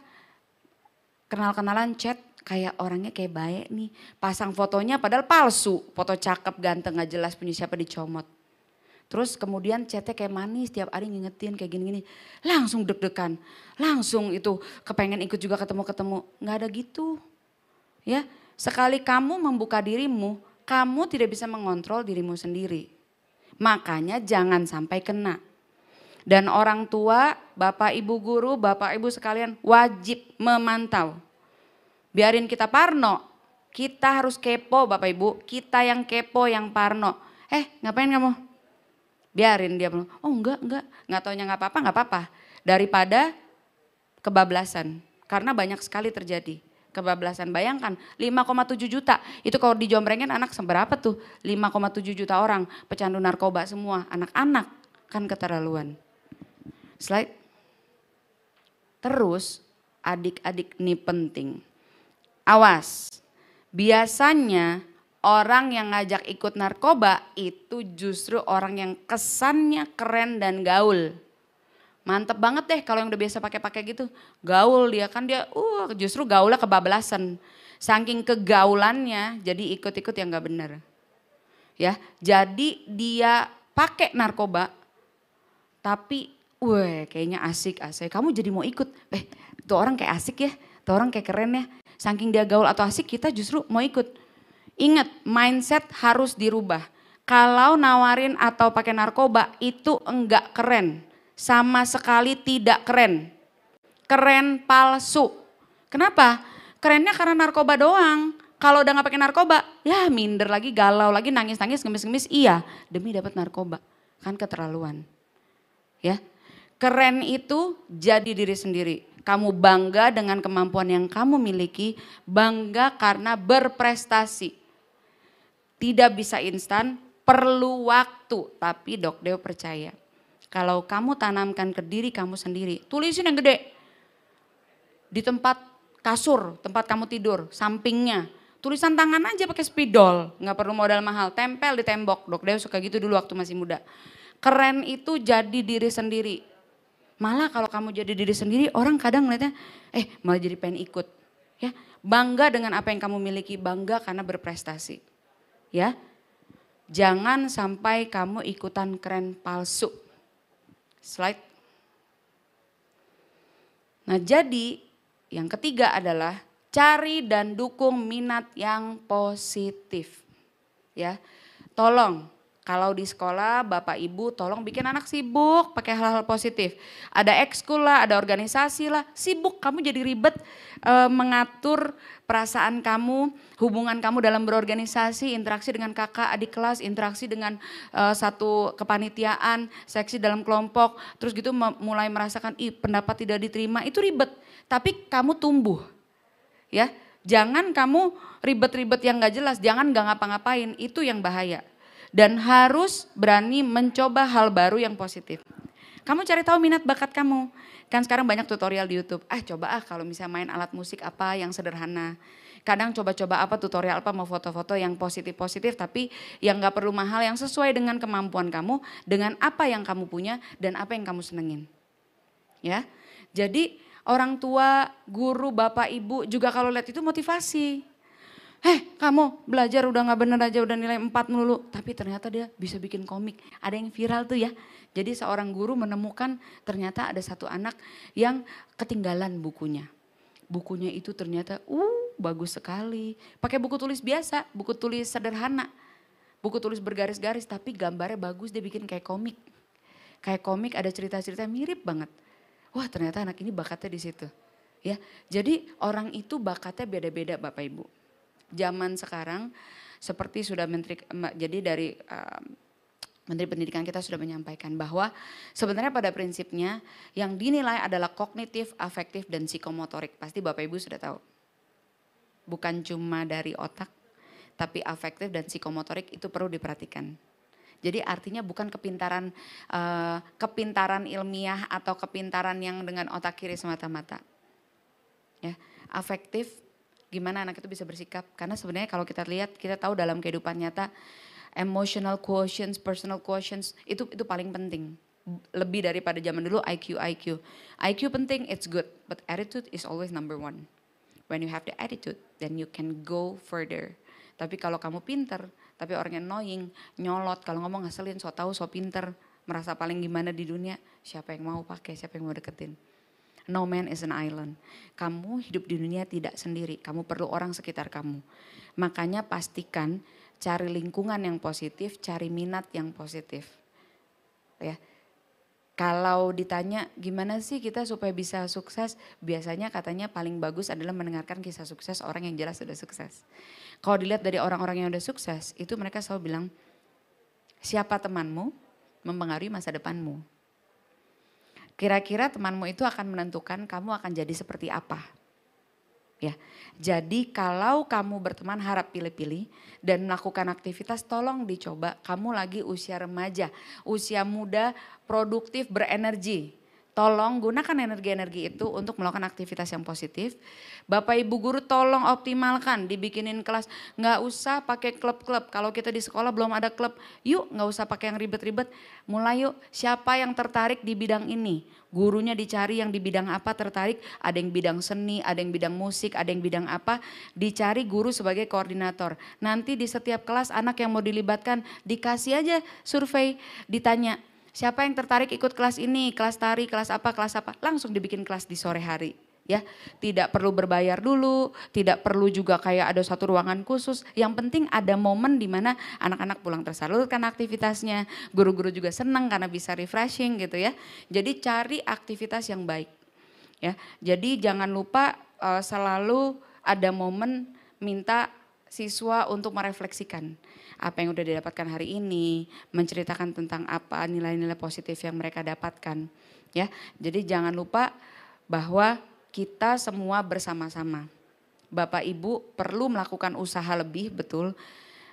Kenal-kenalan chat, kayak orangnya kayak baik nih. Pasang fotonya padahal palsu, foto cakep, ganteng, gak jelas punya siapa dicomot. Terus kemudian chatnya kayak manis, tiap hari ngingetin kayak gini-gini. Langsung deg-degan, langsung itu kepengen ikut juga ketemu-ketemu. Gak ada gitu. Ya, sekali kamu membuka dirimu, kamu tidak bisa mengontrol dirimu sendiri. Makanya jangan sampai kena. Dan orang tua, bapak ibu guru, bapak ibu sekalian wajib memantau. Biarin kita parno, kita harus kepo bapak ibu, kita yang kepo yang parno. Eh ngapain kamu? Biarin dia bilang, oh enggak, enggak, enggak taunya enggak apa-apa, enggak apa-apa. Daripada kebablasan, karena banyak sekali terjadi kebablasan. Bayangkan 5,7 juta. Itu kalau dijombrengin anak seberapa tuh? 5,7 juta orang pecandu narkoba semua, anak-anak kan keterlaluan. Slide. Terus adik-adik ini penting. Awas. Biasanya orang yang ngajak ikut narkoba itu justru orang yang kesannya keren dan gaul. Mantep banget deh kalau yang udah biasa pakai-pakai gitu. Gaul dia kan dia uh justru gaulnya kebablasan. Saking kegaulannya jadi ikut-ikut yang nggak bener. Ya, jadi dia pakai narkoba tapi weh kayaknya asik asik. Kamu jadi mau ikut. Eh, tuh orang kayak asik ya. Tuh orang kayak keren ya. Saking dia gaul atau asik kita justru mau ikut. Ingat, mindset harus dirubah. Kalau nawarin atau pakai narkoba itu enggak keren sama sekali tidak keren. Keren palsu. Kenapa? Kerennya karena narkoba doang. Kalau udah gak pakai narkoba, ya minder lagi, galau lagi, nangis-nangis, ngemis-ngemis. Iya, demi dapat narkoba. Kan keterlaluan. Ya. Keren itu jadi diri sendiri. Kamu bangga dengan kemampuan yang kamu miliki, bangga karena berprestasi. Tidak bisa instan, perlu waktu, tapi Dok Deo percaya kalau kamu tanamkan ke diri kamu sendiri, tulisin yang gede. Di tempat kasur, tempat kamu tidur, sampingnya. Tulisan tangan aja pakai spidol, nggak perlu modal mahal, tempel di tembok. Dok Dew suka gitu dulu waktu masih muda. Keren itu jadi diri sendiri. Malah kalau kamu jadi diri sendiri, orang kadang ngeliatnya, eh malah jadi pengen ikut. Ya, bangga dengan apa yang kamu miliki, bangga karena berprestasi. Ya, jangan sampai kamu ikutan keren palsu. Slide. Nah, jadi yang ketiga adalah cari dan dukung minat yang positif. Ya. Tolong kalau di sekolah Bapak Ibu tolong bikin anak sibuk pakai hal-hal positif. Ada ekskul lah, ada organisasi lah, sibuk kamu jadi ribet e, mengatur perasaan kamu, hubungan kamu dalam berorganisasi, interaksi dengan kakak adik kelas, interaksi dengan uh, satu kepanitiaan, seksi dalam kelompok, terus gitu mulai merasakan Ih, pendapat tidak diterima, itu ribet. Tapi kamu tumbuh. Ya, jangan kamu ribet-ribet yang gak jelas, jangan gak ngapa-ngapain, itu yang bahaya. Dan harus berani mencoba hal baru yang positif. Kamu cari tahu minat bakat kamu. Kan sekarang banyak tutorial di YouTube. Ah coba ah kalau misalnya main alat musik apa yang sederhana. Kadang coba-coba apa tutorial apa mau foto-foto yang positif-positif tapi yang nggak perlu mahal yang sesuai dengan kemampuan kamu, dengan apa yang kamu punya dan apa yang kamu senengin. Ya. Jadi orang tua, guru, bapak, ibu juga kalau lihat itu motivasi heh kamu belajar udah gak bener aja udah nilai 4 melulu. Tapi ternyata dia bisa bikin komik. Ada yang viral tuh ya. Jadi seorang guru menemukan ternyata ada satu anak yang ketinggalan bukunya. Bukunya itu ternyata uh bagus sekali. Pakai buku tulis biasa, buku tulis sederhana. Buku tulis bergaris-garis tapi gambarnya bagus dia bikin kayak komik. Kayak komik ada cerita-cerita mirip banget. Wah ternyata anak ini bakatnya di situ. Ya, jadi orang itu bakatnya beda-beda Bapak Ibu zaman sekarang seperti sudah menteri jadi dari uh, Menteri Pendidikan kita sudah menyampaikan bahwa sebenarnya pada prinsipnya yang dinilai adalah kognitif, afektif, dan psikomotorik. Pasti Bapak Ibu sudah tahu. Bukan cuma dari otak, tapi afektif dan psikomotorik itu perlu diperhatikan. Jadi artinya bukan kepintaran uh, kepintaran ilmiah atau kepintaran yang dengan otak kiri semata-mata. Ya, afektif gimana anak itu bisa bersikap. Karena sebenarnya kalau kita lihat, kita tahu dalam kehidupan nyata emotional quotients, personal quotients itu itu paling penting. Lebih daripada zaman dulu IQ IQ. IQ penting, it's good, but attitude is always number one. When you have the attitude, then you can go further. Tapi kalau kamu pinter, tapi orang yang annoying, nyolot, kalau ngomong ngeselin, so tau, so pinter, merasa paling gimana di dunia, siapa yang mau pakai, siapa yang mau deketin. No man is an island. Kamu hidup di dunia tidak sendiri, kamu perlu orang sekitar kamu. Makanya pastikan cari lingkungan yang positif, cari minat yang positif. Ya. Kalau ditanya gimana sih kita supaya bisa sukses, biasanya katanya paling bagus adalah mendengarkan kisah sukses orang yang jelas sudah sukses. Kalau dilihat dari orang-orang yang sudah sukses, itu mereka selalu bilang siapa temanmu mempengaruhi masa depanmu. Kira-kira temanmu itu akan menentukan kamu akan jadi seperti apa. Ya. Jadi kalau kamu berteman harap pilih-pilih dan melakukan aktivitas tolong dicoba kamu lagi usia remaja, usia muda, produktif, berenergi. Tolong gunakan energi-energi itu untuk melakukan aktivitas yang positif. Bapak Ibu guru tolong optimalkan, dibikinin kelas. Nggak usah pakai klub-klub. Kalau kita di sekolah belum ada klub, yuk nggak usah pakai yang ribet-ribet. Mulai yuk, siapa yang tertarik di bidang ini? Gurunya dicari yang di bidang apa tertarik, ada yang bidang seni, ada yang bidang musik, ada yang bidang apa. Dicari guru sebagai koordinator. Nanti di setiap kelas anak yang mau dilibatkan dikasih aja survei, ditanya Siapa yang tertarik ikut kelas ini, kelas tari, kelas apa, kelas apa, langsung dibikin kelas di sore hari ya tidak perlu berbayar dulu tidak perlu juga kayak ada satu ruangan khusus yang penting ada momen di mana anak-anak pulang tersalurkan aktivitasnya guru-guru juga senang karena bisa refreshing gitu ya jadi cari aktivitas yang baik ya jadi jangan lupa eh, selalu ada momen minta siswa untuk merefleksikan apa yang sudah didapatkan hari ini, menceritakan tentang apa nilai-nilai positif yang mereka dapatkan, ya. Jadi jangan lupa bahwa kita semua bersama-sama. Bapak Ibu perlu melakukan usaha lebih, betul.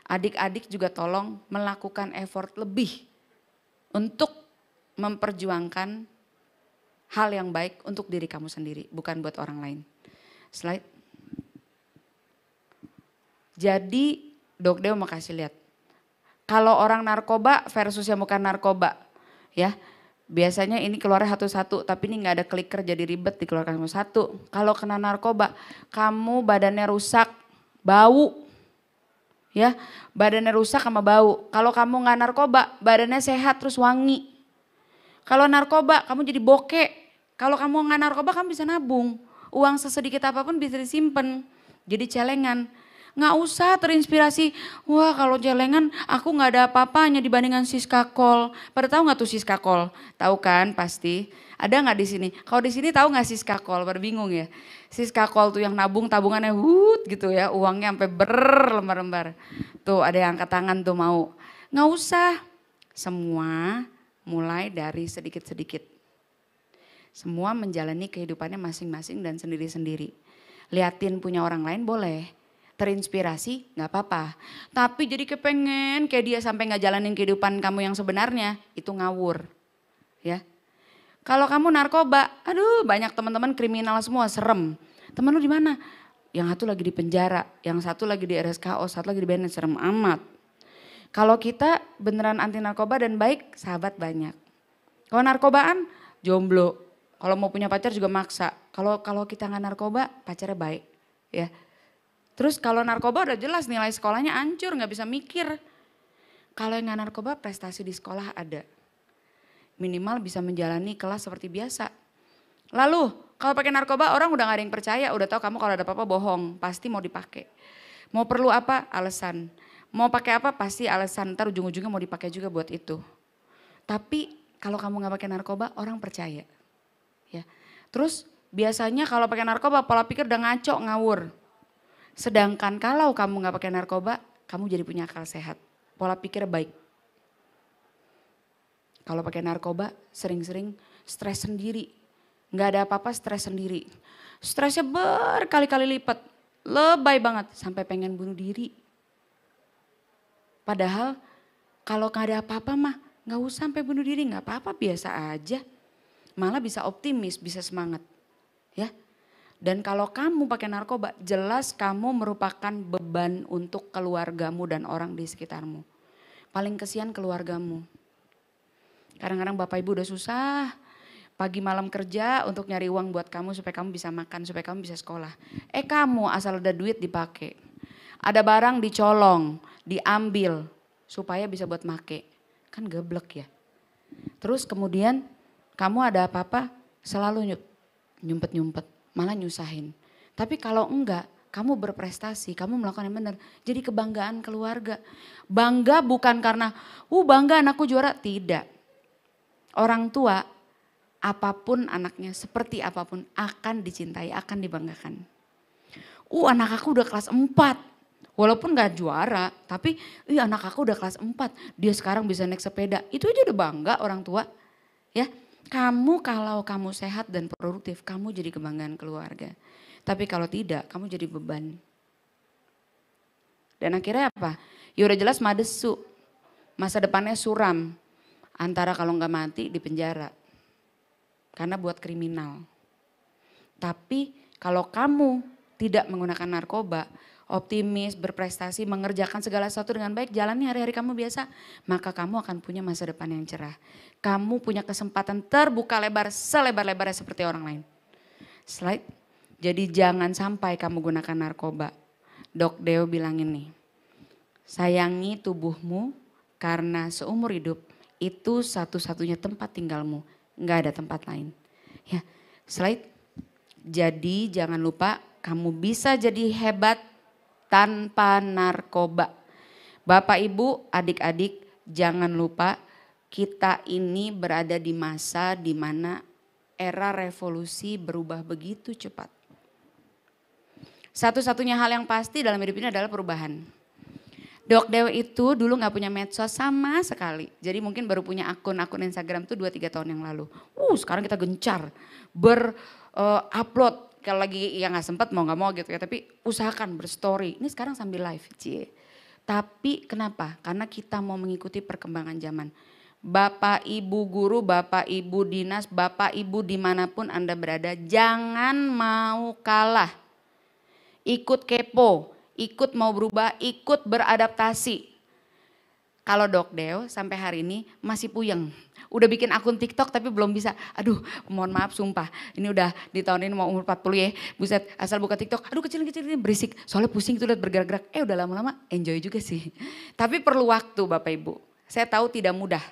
Adik-adik juga tolong melakukan effort lebih untuk memperjuangkan hal yang baik untuk diri kamu sendiri, bukan buat orang lain. Slide jadi dok Deo mau kasih lihat. Kalau orang narkoba versus yang bukan narkoba, ya biasanya ini keluar satu-satu, tapi ini nggak ada kliker jadi ribet dikeluarkan satu. satu. Kalau kena narkoba, kamu badannya rusak, bau, ya badannya rusak sama bau. Kalau kamu nggak narkoba, badannya sehat terus wangi. Kalau narkoba, kamu jadi boke Kalau kamu nggak narkoba, kamu bisa nabung. Uang sesedikit apapun bisa disimpan, jadi celengan nggak usah terinspirasi, wah kalau jelengan aku nggak ada apa-apanya dibandingkan Siska Kol. Pada tahu nggak tuh Siska Kol? Tahu kan pasti. Ada nggak di sini? Kalau di sini tahu nggak Siska Kol? berbingung ya. Siska Kol tuh yang nabung tabungannya hut gitu ya, uangnya sampai ber lembar-lembar. Tuh ada yang angkat tangan tuh mau. Nggak usah. Semua mulai dari sedikit-sedikit. Semua menjalani kehidupannya masing-masing dan sendiri-sendiri liatin punya orang lain boleh, terinspirasi nggak apa-apa. Tapi jadi kepengen kayak dia sampai nggak jalanin kehidupan kamu yang sebenarnya itu ngawur, ya. Kalau kamu narkoba, aduh banyak teman-teman kriminal semua serem. Temen lu di mana? Yang satu lagi di penjara, yang satu lagi di RSKO, satu lagi di BNN serem amat. Kalau kita beneran anti narkoba dan baik, sahabat banyak. Kalau narkobaan, jomblo. Kalau mau punya pacar juga maksa. Kalau kalau kita nggak narkoba, pacarnya baik, ya. Terus kalau narkoba udah jelas nilai sekolahnya hancur, nggak bisa mikir. Kalau yang nggak narkoba prestasi di sekolah ada. Minimal bisa menjalani kelas seperti biasa. Lalu kalau pakai narkoba orang udah gak ada yang percaya, udah tahu kamu kalau ada apa-apa bohong, pasti mau dipakai. Mau perlu apa? Alasan. Mau pakai apa? Pasti alasan. Ntar ujung-ujungnya mau dipakai juga buat itu. Tapi kalau kamu nggak pakai narkoba, orang percaya. Ya. Terus biasanya kalau pakai narkoba pola pikir udah ngaco, ngawur. Sedangkan kalau kamu nggak pakai narkoba, kamu jadi punya akal sehat. Pola pikir baik. Kalau pakai narkoba, sering-sering stres sendiri. Nggak ada apa-apa stres sendiri. Stresnya berkali-kali lipat. Lebay banget sampai pengen bunuh diri. Padahal kalau nggak ada apa-apa mah nggak usah sampai bunuh diri, nggak apa-apa biasa aja. Malah bisa optimis, bisa semangat. Ya, dan kalau kamu pakai narkoba, jelas kamu merupakan beban untuk keluargamu dan orang di sekitarmu. Paling kesian keluargamu. Kadang-kadang bapak ibu udah susah, pagi malam kerja untuk nyari uang buat kamu supaya kamu bisa makan, supaya kamu bisa sekolah. Eh kamu asal ada duit dipakai. Ada barang dicolong, diambil supaya bisa buat make. Kan geblek ya. Terus kemudian kamu ada apa-apa selalu nyumpet-nyumpet malah nyusahin. Tapi kalau enggak, kamu berprestasi, kamu melakukan yang benar. Jadi kebanggaan keluarga. Bangga bukan karena, uh bangga anakku juara, tidak. Orang tua, apapun anaknya, seperti apapun, akan dicintai, akan dibanggakan. Uh anak aku udah kelas 4, Walaupun gak juara, tapi iya anak aku udah kelas 4, dia sekarang bisa naik sepeda. Itu aja udah bangga orang tua. Ya, kamu kalau kamu sehat dan produktif, kamu jadi kebanggaan keluarga. Tapi kalau tidak, kamu jadi beban. Dan akhirnya apa? Ya udah jelas madesu. Masa depannya suram. Antara kalau nggak mati di penjara. Karena buat kriminal. Tapi kalau kamu tidak menggunakan narkoba, optimis, berprestasi, mengerjakan segala sesuatu dengan baik, jalani hari-hari kamu biasa, maka kamu akan punya masa depan yang cerah. Kamu punya kesempatan terbuka lebar, selebar-lebarnya seperti orang lain. Slide. Jadi jangan sampai kamu gunakan narkoba. Dok Deo bilang ini, sayangi tubuhmu karena seumur hidup itu satu-satunya tempat tinggalmu, nggak ada tempat lain. Ya, slide. Jadi jangan lupa kamu bisa jadi hebat tanpa narkoba. Bapak Ibu, adik-adik, jangan lupa kita ini berada di masa di mana era revolusi berubah begitu cepat. Satu-satunya hal yang pasti dalam hidup ini adalah perubahan. Dok Dewa itu dulu nggak punya medsos sama sekali. Jadi mungkin baru punya akun-akun Instagram tuh 2-3 tahun yang lalu. Uh sekarang kita gencar berupload. Eh, kalau lagi ya nggak sempat mau nggak mau gitu ya tapi usahakan berstory ini sekarang sambil live cie tapi kenapa karena kita mau mengikuti perkembangan zaman Bapak Ibu guru, Bapak Ibu dinas, Bapak Ibu dimanapun Anda berada, jangan mau kalah. Ikut kepo, ikut mau berubah, ikut beradaptasi. Kalau Dok Deo sampai hari ini masih puyeng udah bikin akun TikTok tapi belum bisa. Aduh, mohon maaf sumpah. Ini udah di tahun ini mau umur 40 ya. Buset, asal buka TikTok, aduh kecil-kecil ini berisik. Soalnya pusing tuh lihat bergerak-gerak. Eh udah lama-lama enjoy juga sih. Tapi perlu waktu Bapak Ibu. Saya tahu tidak mudah.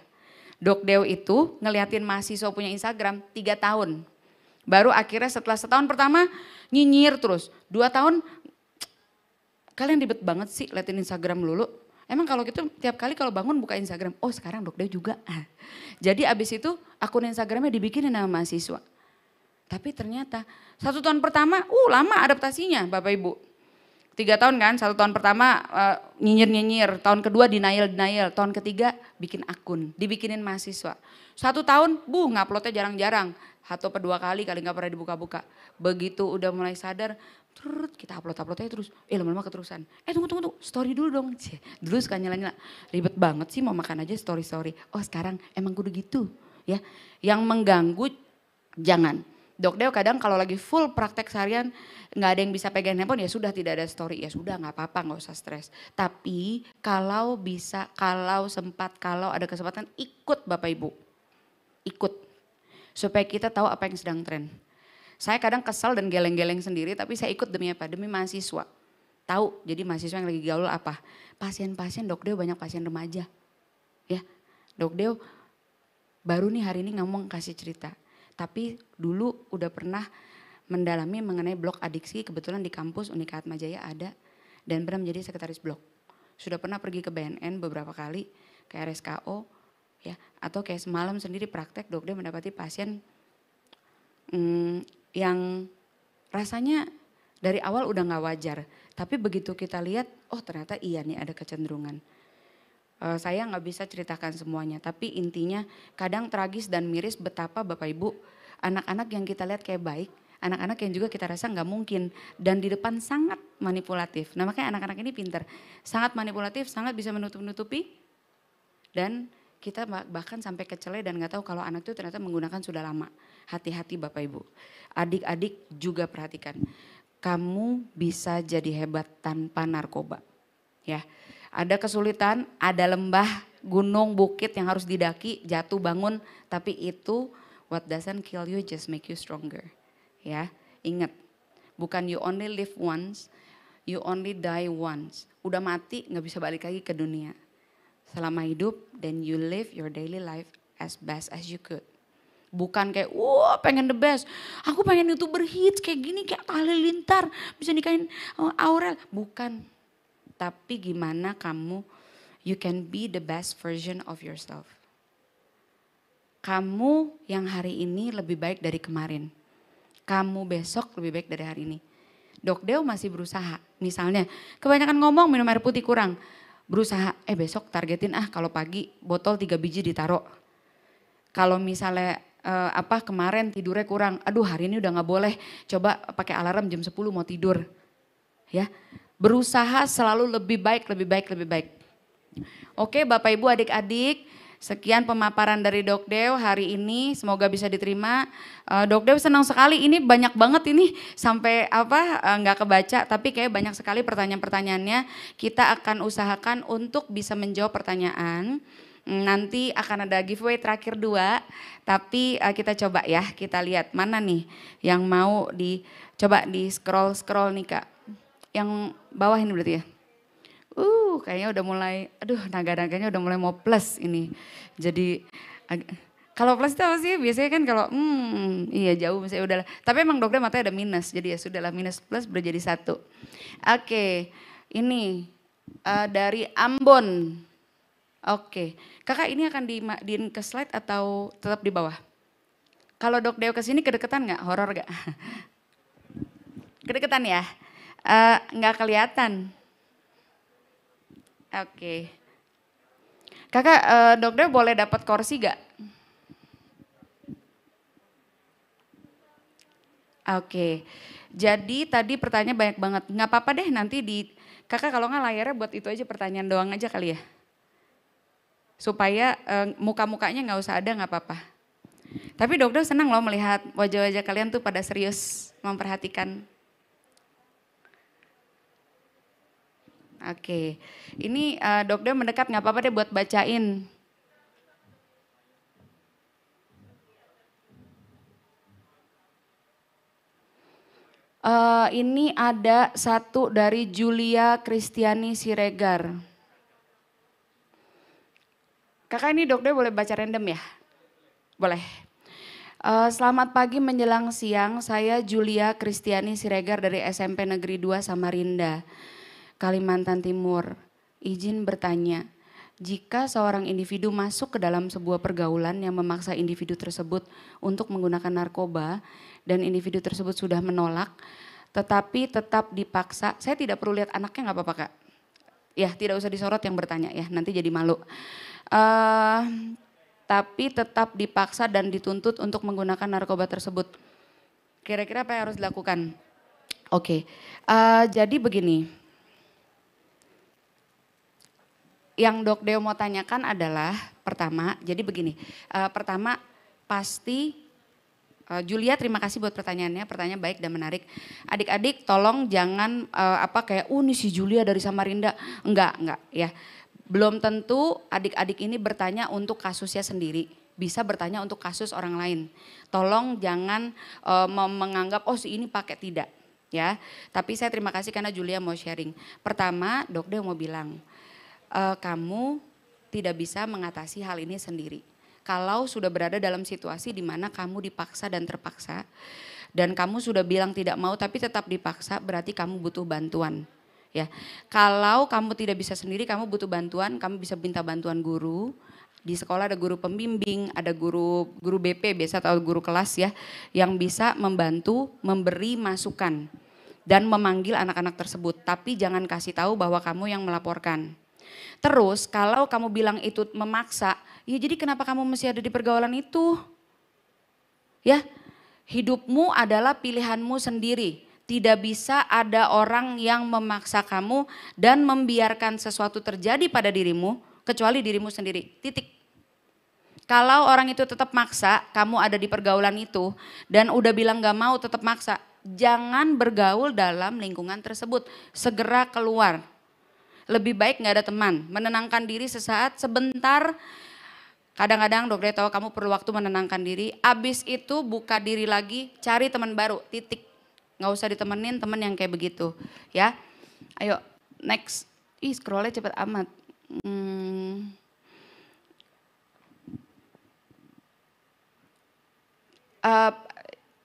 Dok Dew itu ngeliatin mahasiswa punya Instagram 3 tahun. Baru akhirnya setelah setahun pertama nyinyir terus. Dua tahun, kalian ribet banget sih liatin Instagram lulu Emang kalau gitu tiap kali kalau bangun buka Instagram, oh sekarang dok dia juga. Ah. Jadi abis itu akun Instagramnya dibikinin sama mahasiswa. Tapi ternyata satu tahun pertama, uh lama adaptasinya Bapak Ibu. Tiga tahun kan, satu tahun pertama eh, nyinyir-nyinyir, uh, tahun kedua denial-denial, tahun ketiga bikin akun, dibikinin mahasiswa. Satu tahun, bu nguploadnya jarang-jarang, satu atau dua kali kali nggak pernah dibuka-buka. Begitu udah mulai sadar, Terus kita upload upload aja terus, eh lama-lama keterusan. Eh tunggu tunggu tunggu, story dulu dong. Cie. Dulu suka nyala-nyala, ribet banget sih mau makan aja story story. Oh sekarang emang kudu gitu ya. Yang mengganggu jangan. Dok Deo kadang kalau lagi full praktek seharian nggak ada yang bisa pegang handphone ya sudah tidak ada story ya sudah nggak apa-apa nggak usah stres. Tapi kalau bisa kalau sempat kalau ada kesempatan ikut Bapak Ibu ikut supaya kita tahu apa yang sedang tren. Saya kadang kesel dan geleng-geleng sendiri, tapi saya ikut demi apa? Demi mahasiswa. Tahu, jadi mahasiswa yang lagi gaul apa? Pasien-pasien, dok Deo banyak pasien remaja. Ya, dok Deo baru nih hari ini ngomong kasih cerita. Tapi dulu udah pernah mendalami mengenai blok adiksi, kebetulan di kampus Unikat Majaya ada, dan pernah menjadi sekretaris blok. Sudah pernah pergi ke BNN beberapa kali, ke RSKO, ya atau kayak semalam sendiri praktek dok mendapati pasien Hmm, yang rasanya dari awal udah nggak wajar. Tapi begitu kita lihat, oh ternyata iya nih ada kecenderungan. Uh, saya nggak bisa ceritakan semuanya, tapi intinya kadang tragis dan miris betapa Bapak Ibu, anak-anak yang kita lihat kayak baik, anak-anak yang juga kita rasa nggak mungkin dan di depan sangat manipulatif. Nah makanya anak-anak ini pinter, sangat manipulatif, sangat bisa menutup-nutupi dan kita bahkan sampai kecelek dan nggak tahu kalau anak itu ternyata menggunakan sudah lama. Hati-hati Bapak Ibu. Adik-adik juga perhatikan. Kamu bisa jadi hebat tanpa narkoba. Ya. Ada kesulitan, ada lembah, gunung, bukit yang harus didaki, jatuh bangun, tapi itu what doesn't kill you just make you stronger. Ya. Ingat, bukan you only live once, you only die once. Udah mati nggak bisa balik lagi ke dunia selama hidup then you live your daily life as best as you could. Bukan kayak, wah pengen the best. Aku pengen youtuber hits kayak gini, kayak halilintar. Bisa nikahin uh, Aurel. Bukan. Tapi gimana kamu, you can be the best version of yourself. Kamu yang hari ini lebih baik dari kemarin. Kamu besok lebih baik dari hari ini. Dok Deo masih berusaha. Misalnya, kebanyakan ngomong minum air putih kurang berusaha eh besok targetin ah kalau pagi botol tiga biji ditaruh. Kalau misalnya eh, apa kemarin tidurnya kurang, aduh hari ini udah nggak boleh, coba pakai alarm jam 10 mau tidur. Ya, berusaha selalu lebih baik, lebih baik, lebih baik. Oke, Bapak Ibu, adik-adik, Sekian pemaparan dari Dok Dew hari ini, semoga bisa diterima. Uh, eh, Dok Dew senang sekali, ini banyak banget ini sampai apa eh, nggak uh, kebaca, tapi kayak banyak sekali pertanyaan-pertanyaannya. Kita akan usahakan untuk bisa menjawab pertanyaan. Hmm, nanti akan ada giveaway terakhir dua, tapi eh, kita coba ya, kita lihat mana nih yang mau dicoba di scroll scroll nih kak. Yang bawah ini berarti ya. Uh, kayaknya udah mulai, aduh naga-naganya udah mulai mau plus ini. Jadi kalau plus itu sih? Biasanya kan kalau hmm iya jauh misalnya udah. Tapi emang dokter matanya ada minus. Jadi ya sudah lah minus plus berjadi satu. Oke, okay. ini uh, dari Ambon. Oke, okay. kakak ini akan di, di ke slide atau tetap di bawah? Kalau dok Deo kesini kedeketan nggak? Horor nggak? Kedeketan ya? Eh, nggak uh, kelihatan. Oke. Okay. Kakak, eh, dokter boleh dapat kursi gak? Oke. Okay. Jadi tadi pertanyaan banyak banget. Nggak apa-apa deh nanti di kakak kalau nggak layarnya buat itu aja pertanyaan doang aja kali ya. Supaya eh, muka-mukanya nggak usah ada nggak apa-apa. Tapi dokter senang loh melihat wajah-wajah kalian tuh pada serius memperhatikan Oke, ini uh, eh, dokter mendekat nggak apa-apa deh buat bacain. Uh, ini ada satu dari Julia Kristiani Siregar. Kakak ini dokter boleh baca random ya? Boleh. Uh, selamat pagi menjelang siang, saya Julia Kristiani Siregar dari SMP Negeri 2 Samarinda. Kalimantan Timur. Izin bertanya, jika seorang individu masuk ke dalam sebuah pergaulan yang memaksa individu tersebut untuk menggunakan narkoba dan individu tersebut sudah menolak, tetapi tetap dipaksa, saya tidak perlu lihat anaknya nggak apa-apa kak? Ya tidak usah disorot yang bertanya ya, nanti jadi malu. Uh, tapi tetap dipaksa dan dituntut untuk menggunakan narkoba tersebut. Kira-kira apa yang harus dilakukan? Oke, okay. uh, eh, jadi begini, yang dok Deo mau tanyakan adalah pertama, jadi begini, uh, pertama pasti uh, Julia terima kasih buat pertanyaannya, pertanyaan baik dan menarik. Adik-adik tolong jangan uh, apa kayak, oh si Julia dari Samarinda, enggak enggak ya. Belum tentu adik-adik ini bertanya untuk kasusnya sendiri, bisa bertanya untuk kasus orang lain. Tolong jangan uh, menganggap oh si ini pakai tidak ya. Tapi saya terima kasih karena Julia mau sharing. Pertama, Dok Deo mau bilang uh, kamu tidak bisa mengatasi hal ini sendiri. Kalau sudah berada dalam situasi di mana kamu dipaksa dan terpaksa, dan kamu sudah bilang tidak mau tapi tetap dipaksa, berarti kamu butuh bantuan. Ya, kalau kamu tidak bisa sendiri, kamu butuh bantuan. Kamu bisa minta bantuan guru, di sekolah ada guru pembimbing, ada guru guru BP biasa atau guru kelas ya yang bisa membantu memberi masukan dan memanggil anak-anak tersebut. Tapi jangan kasih tahu bahwa kamu yang melaporkan. Terus kalau kamu bilang itu memaksa, ya jadi kenapa kamu masih ada di pergaulan itu? Ya, hidupmu adalah pilihanmu sendiri. Tidak bisa ada orang yang memaksa kamu dan membiarkan sesuatu terjadi pada dirimu kecuali dirimu sendiri. Titik. Kalau orang itu tetap maksa, kamu ada di pergaulan itu dan udah bilang gak mau tetap maksa, jangan bergaul dalam lingkungan tersebut. Segera keluar lebih baik nggak ada teman, menenangkan diri sesaat, sebentar. Kadang-kadang dokter tahu kamu perlu waktu menenangkan diri, abis itu buka diri lagi, cari teman baru, titik. Nggak usah ditemenin teman yang kayak begitu, ya. Ayo, next. Ih, scrollnya cepet amat. Hmm. Uh,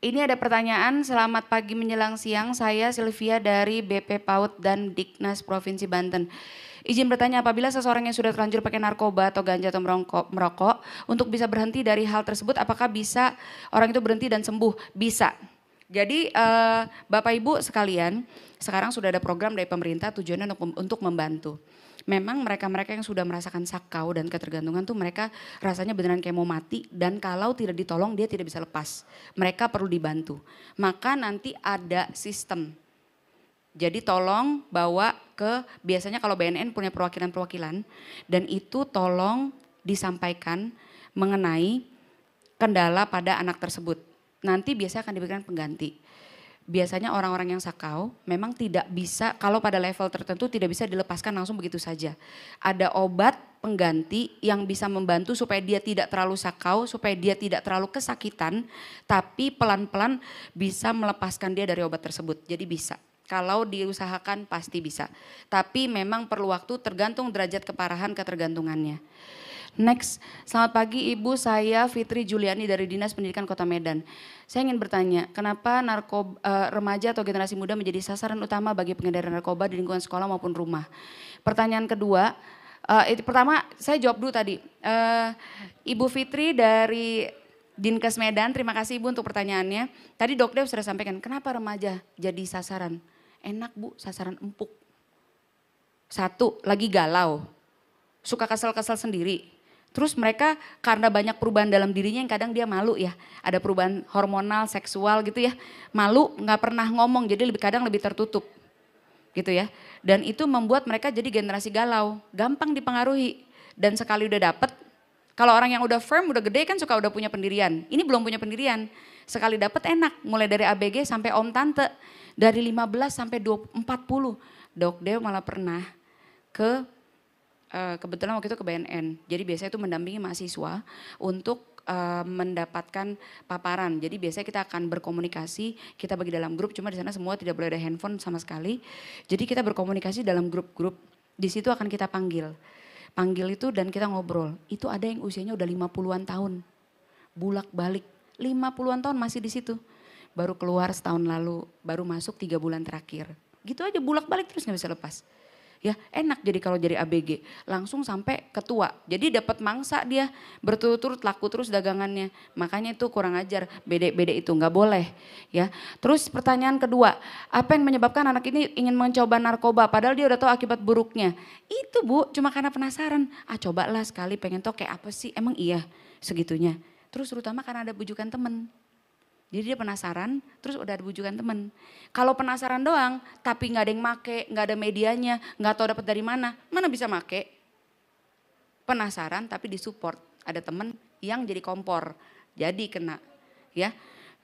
ini ada pertanyaan, selamat pagi menjelang siang, saya Sylvia dari BP PAUD dan Diknas Provinsi Banten. Izin bertanya, apabila seseorang yang sudah terlanjur pakai narkoba atau ganja atau merokok, merokok, untuk bisa berhenti dari hal tersebut, apakah bisa orang itu berhenti dan sembuh? Bisa. Jadi uh, Bapak Ibu sekalian, sekarang sudah ada program dari pemerintah tujuannya untuk membantu memang mereka-mereka yang sudah merasakan sakau dan ketergantungan tuh mereka rasanya beneran kayak mau mati dan kalau tidak ditolong dia tidak bisa lepas. Mereka perlu dibantu. Maka nanti ada sistem. Jadi tolong bawa ke biasanya kalau BNN punya perwakilan-perwakilan dan itu tolong disampaikan mengenai kendala pada anak tersebut. Nanti biasanya akan diberikan pengganti biasanya orang-orang yang sakau memang tidak bisa kalau pada level tertentu tidak bisa dilepaskan langsung begitu saja. Ada obat pengganti yang bisa membantu supaya dia tidak terlalu sakau, supaya dia tidak terlalu kesakitan, tapi pelan-pelan bisa melepaskan dia dari obat tersebut. Jadi bisa. Kalau diusahakan pasti bisa. Tapi memang perlu waktu tergantung derajat keparahan ketergantungannya. Next, selamat pagi Ibu, saya Fitri Juliani dari Dinas Pendidikan Kota Medan. Saya ingin bertanya, kenapa narkoba, eh, remaja atau generasi muda menjadi sasaran utama bagi pengendara narkoba di lingkungan sekolah maupun rumah? Pertanyaan kedua, Uh, eh, itu pertama saya jawab dulu tadi. Uh, Ibu Fitri dari Dinkes Medan, terima kasih Ibu untuk pertanyaannya. Tadi Dok Dev sudah sampaikan, kenapa remaja jadi sasaran? Enak Bu, sasaran empuk. Satu, lagi galau. Suka kesel-kesel sendiri. Terus mereka karena banyak perubahan dalam dirinya yang kadang dia malu ya. Ada perubahan hormonal, seksual gitu ya. Malu, nggak pernah ngomong, jadi lebih kadang lebih tertutup gitu ya. Dan itu membuat mereka jadi generasi galau, gampang dipengaruhi. Dan sekali udah dapet, kalau orang yang udah firm, udah gede kan suka udah punya pendirian. Ini belum punya pendirian. Sekali dapet enak, mulai dari ABG sampai om tante. Dari 15 sampai 20, 40. Dok Dew malah pernah ke Eh, kebetulan waktu itu ke BNN. Jadi biasanya itu mendampingi mahasiswa untuk eh, mendapatkan paparan. Jadi biasanya kita akan berkomunikasi, kita bagi dalam grup, cuma di sana semua tidak boleh ada handphone sama sekali. Jadi kita berkomunikasi dalam grup-grup. Di situ akan kita panggil. Panggil itu dan kita ngobrol. Itu ada yang usianya udah lima puluhan tahun. Bulak-balik. lima puluhan tahun masih di situ. Baru keluar setahun lalu, baru masuk tiga bulan terakhir. Gitu aja bulak-balik terus nggak bisa lepas ya enak jadi kalau jadi ABG langsung sampai ketua jadi dapat mangsa dia berturut-turut laku terus dagangannya makanya itu kurang ajar beda-beda itu nggak boleh ya terus pertanyaan kedua apa yang menyebabkan anak ini ingin mencoba narkoba padahal dia udah tahu akibat buruknya itu bu cuma karena penasaran ah cobalah sekali pengen tau kayak apa sih emang iya segitunya terus terutama karena ada bujukan temen jadi dia penasaran, terus udah ada bujukan temen. Kalau penasaran doang, tapi nggak ada yang make, nggak ada medianya, nggak tahu dapat dari mana, mana bisa make? Penasaran tapi disupport. Ada temen yang jadi kompor, jadi kena. Ya,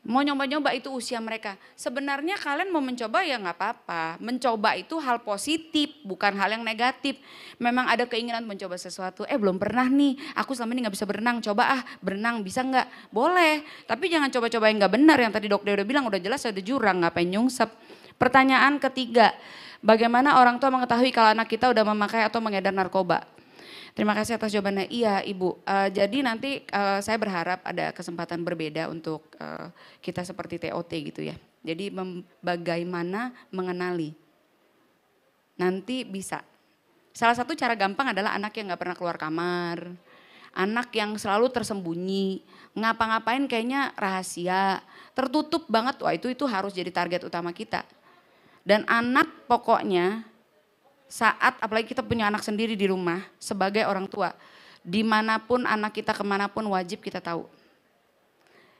Mau nyoba-nyoba itu usia mereka. Sebenarnya kalian mau mencoba ya nggak apa-apa. Mencoba itu hal positif, bukan hal yang negatif. Memang ada keinginan mencoba sesuatu. Eh belum pernah nih, aku selama ini nggak bisa berenang. Coba ah berenang bisa nggak? Boleh. Tapi jangan coba-coba yang nggak benar. Yang tadi dokter udah bilang udah jelas ada jurang, ngapain nyungsep. Pertanyaan ketiga, bagaimana orang tua mengetahui kalau anak kita udah memakai atau mengedar narkoba? Terima kasih atas jawabannya. Iya, Ibu. Uh, jadi nanti uh, saya berharap ada kesempatan berbeda untuk uh, kita seperti TOT gitu ya. Jadi bagaimana mengenali nanti bisa. Salah satu cara gampang adalah anak yang nggak pernah keluar kamar, anak yang selalu tersembunyi, ngapa-ngapain kayaknya rahasia, tertutup banget. Wah itu itu harus jadi target utama kita. Dan anak pokoknya saat apalagi kita punya anak sendiri di rumah sebagai orang tua dimanapun anak kita kemanapun wajib kita tahu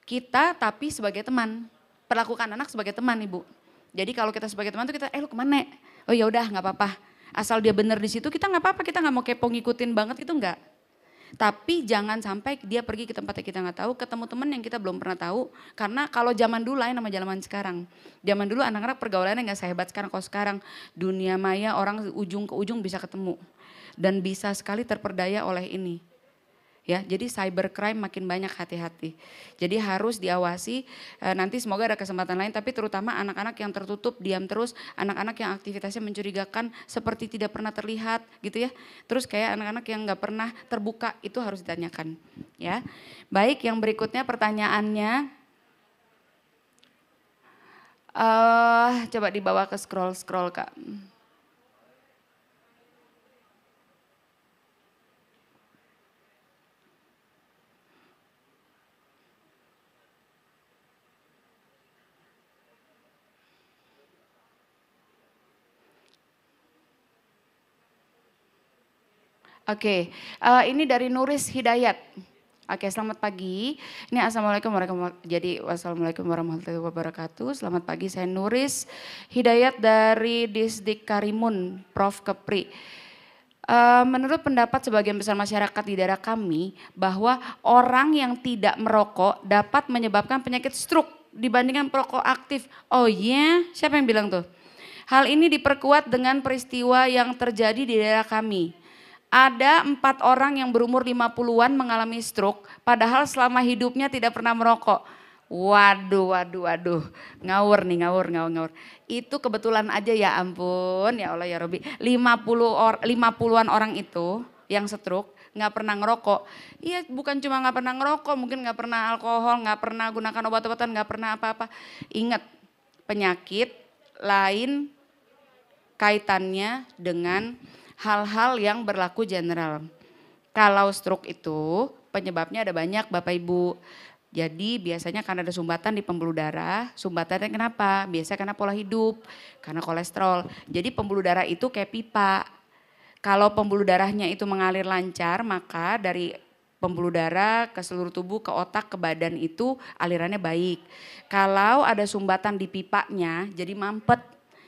kita tapi sebagai teman perlakukan anak sebagai teman ibu jadi kalau kita sebagai teman tuh kita eh lu kemana oh ya udah nggak apa-apa asal dia bener di situ kita nggak apa-apa kita nggak mau kepo ngikutin banget itu nggak tapi jangan sampai dia pergi ke tempat yang kita nggak tahu, ketemu teman yang kita belum pernah tahu. Karena kalau zaman dulu lain sama zaman sekarang. Zaman dulu anak-anak pergaulannya nggak sehebat sekarang. Kalau sekarang dunia maya orang ujung ke ujung bisa ketemu. Dan bisa sekali terperdaya oleh ini ya. Jadi cybercrime makin banyak hati-hati. Jadi harus diawasi e, nanti semoga ada kesempatan lain tapi terutama anak-anak yang tertutup diam terus, anak-anak yang aktivitasnya mencurigakan seperti tidak pernah terlihat gitu ya. Terus kayak anak-anak yang nggak pernah terbuka itu harus ditanyakan ya. Baik, yang berikutnya pertanyaannya uh, coba dibawa ke scroll scroll Kak. Oke, okay. uh, eh, ini dari Nuris Hidayat. Oke, okay, selamat pagi. Ini assalamualaikum warahmatullahi jadi wassalamualaikum warahmatullahi wabarakatuh. Selamat pagi, saya Nuris Hidayat dari Disdik Karimun, Prof Kepri. Eh, menurut pendapat sebagian besar masyarakat di daerah kami bahwa orang yang tidak merokok dapat menyebabkan penyakit stroke dibandingkan perokok aktif. Oh iya, yeah? siapa yang bilang tuh? Hal ini diperkuat dengan peristiwa yang terjadi di daerah kami ada empat orang yang berumur 50-an mengalami stroke, padahal selama hidupnya tidak pernah merokok. Waduh, waduh, waduh, ngawur nih, ngawur, ngawur, ngawur. Itu kebetulan aja ya ampun, ya Allah ya Rabbi. 50 or, 50-an orang itu yang stroke, nggak pernah ngerokok. Iya bukan cuma nggak pernah ngerokok, mungkin nggak pernah alkohol, nggak pernah gunakan obat-obatan, nggak pernah apa-apa. Ingat, penyakit lain kaitannya dengan hal-hal yang berlaku general. Kalau stroke itu penyebabnya ada banyak Bapak Ibu. Jadi biasanya karena ada sumbatan di pembuluh darah, sumbatannya kenapa? Biasanya karena pola hidup, karena kolesterol. Jadi pembuluh darah itu kayak pipa. Kalau pembuluh darahnya itu mengalir lancar, maka dari pembuluh darah ke seluruh tubuh, ke otak, ke badan itu alirannya baik. Kalau ada sumbatan di pipanya, jadi mampet,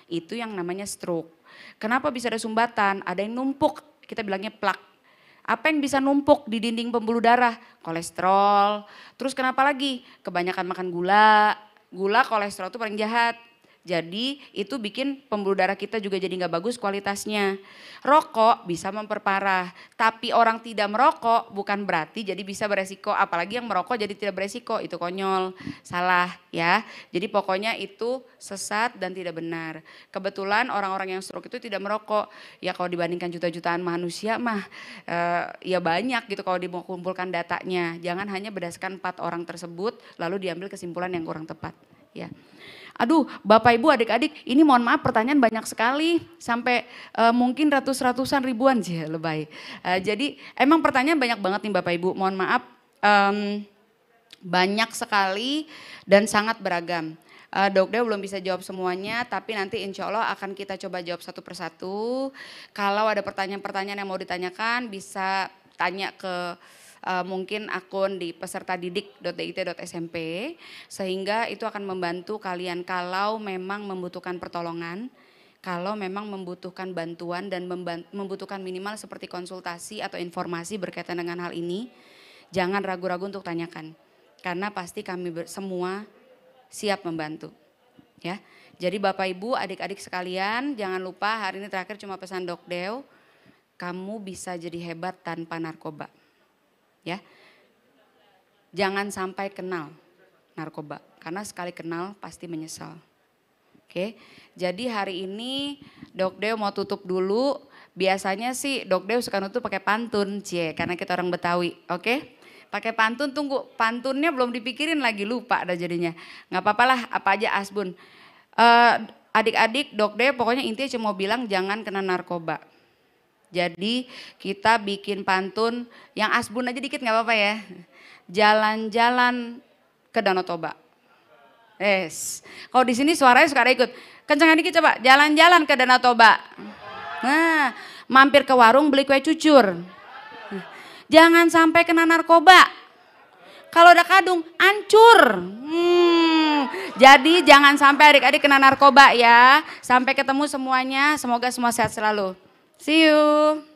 itu yang namanya stroke. Kenapa bisa ada sumbatan? Ada yang numpuk, kita bilangnya plak. Apa yang bisa numpuk di dinding pembuluh darah? Kolesterol. Terus kenapa lagi? Kebanyakan makan gula. Gula, kolesterol itu paling jahat. Jadi itu bikin pembuluh darah kita juga jadi nggak bagus kualitasnya. Rokok bisa memperparah, tapi orang tidak merokok bukan berarti jadi bisa beresiko. Apalagi yang merokok jadi tidak beresiko, itu konyol, salah ya. Jadi pokoknya itu sesat dan tidak benar. Kebetulan orang-orang yang stroke itu tidak merokok. Ya kalau dibandingkan juta-jutaan manusia mah eh, ya banyak gitu kalau dikumpulkan datanya. Jangan hanya berdasarkan empat orang tersebut lalu diambil kesimpulan yang kurang tepat. Ya aduh Bapak Ibu adik-adik ini mohon maaf pertanyaan banyak sekali sampai uh, mungkin ratus-ratusan ribuan sih lebay. Uh, jadi emang pertanyaan banyak banget nih Bapak Ibu, mohon maaf um, banyak sekali dan sangat beragam. Uh, eh, Dokter belum bisa jawab semuanya, tapi nanti insya Allah akan kita coba jawab satu persatu. Kalau ada pertanyaan-pertanyaan yang mau ditanyakan, bisa tanya ke uh, mungkin akun di peserta didik.dit.smp sehingga itu akan membantu kalian kalau memang membutuhkan pertolongan kalau memang membutuhkan bantuan dan membutuhkan minimal seperti konsultasi atau informasi berkaitan dengan hal ini, jangan ragu-ragu untuk tanyakan. Karena pasti kami semua siap membantu. Ya. Jadi Bapak Ibu, adik-adik sekalian, jangan lupa hari ini terakhir cuma pesan Dok Dew, kamu bisa jadi hebat tanpa narkoba ya. Jangan sampai kenal narkoba karena sekali kenal pasti menyesal. Oke. Jadi hari ini Dok Deo mau tutup dulu. Biasanya sih Dok Deo suka nutup pakai pantun, Cie, karena kita orang Betawi, oke? Pakai pantun tunggu, pantunnya belum dipikirin lagi lupa ada jadinya. Nggak apa-apalah, apa aja asbun. Uh, adik-adik, Dok Deo pokoknya intinya cuma bilang jangan kena narkoba. Jadi kita bikin pantun yang asbun aja dikit nggak apa-apa ya. Jalan-jalan ke Danau Toba. Yes. Kalau di sini suaranya suka ada ikut. Kencengan dikit coba. Jalan-jalan ke Danau Toba. Nah, mampir ke warung beli kue cucur. Jangan sampai kena narkoba. Kalau udah kadung, ancur. Hmm. Jadi jangan sampai adik-adik kena narkoba ya. Sampai ketemu semuanya. Semoga semua sehat selalu. See you.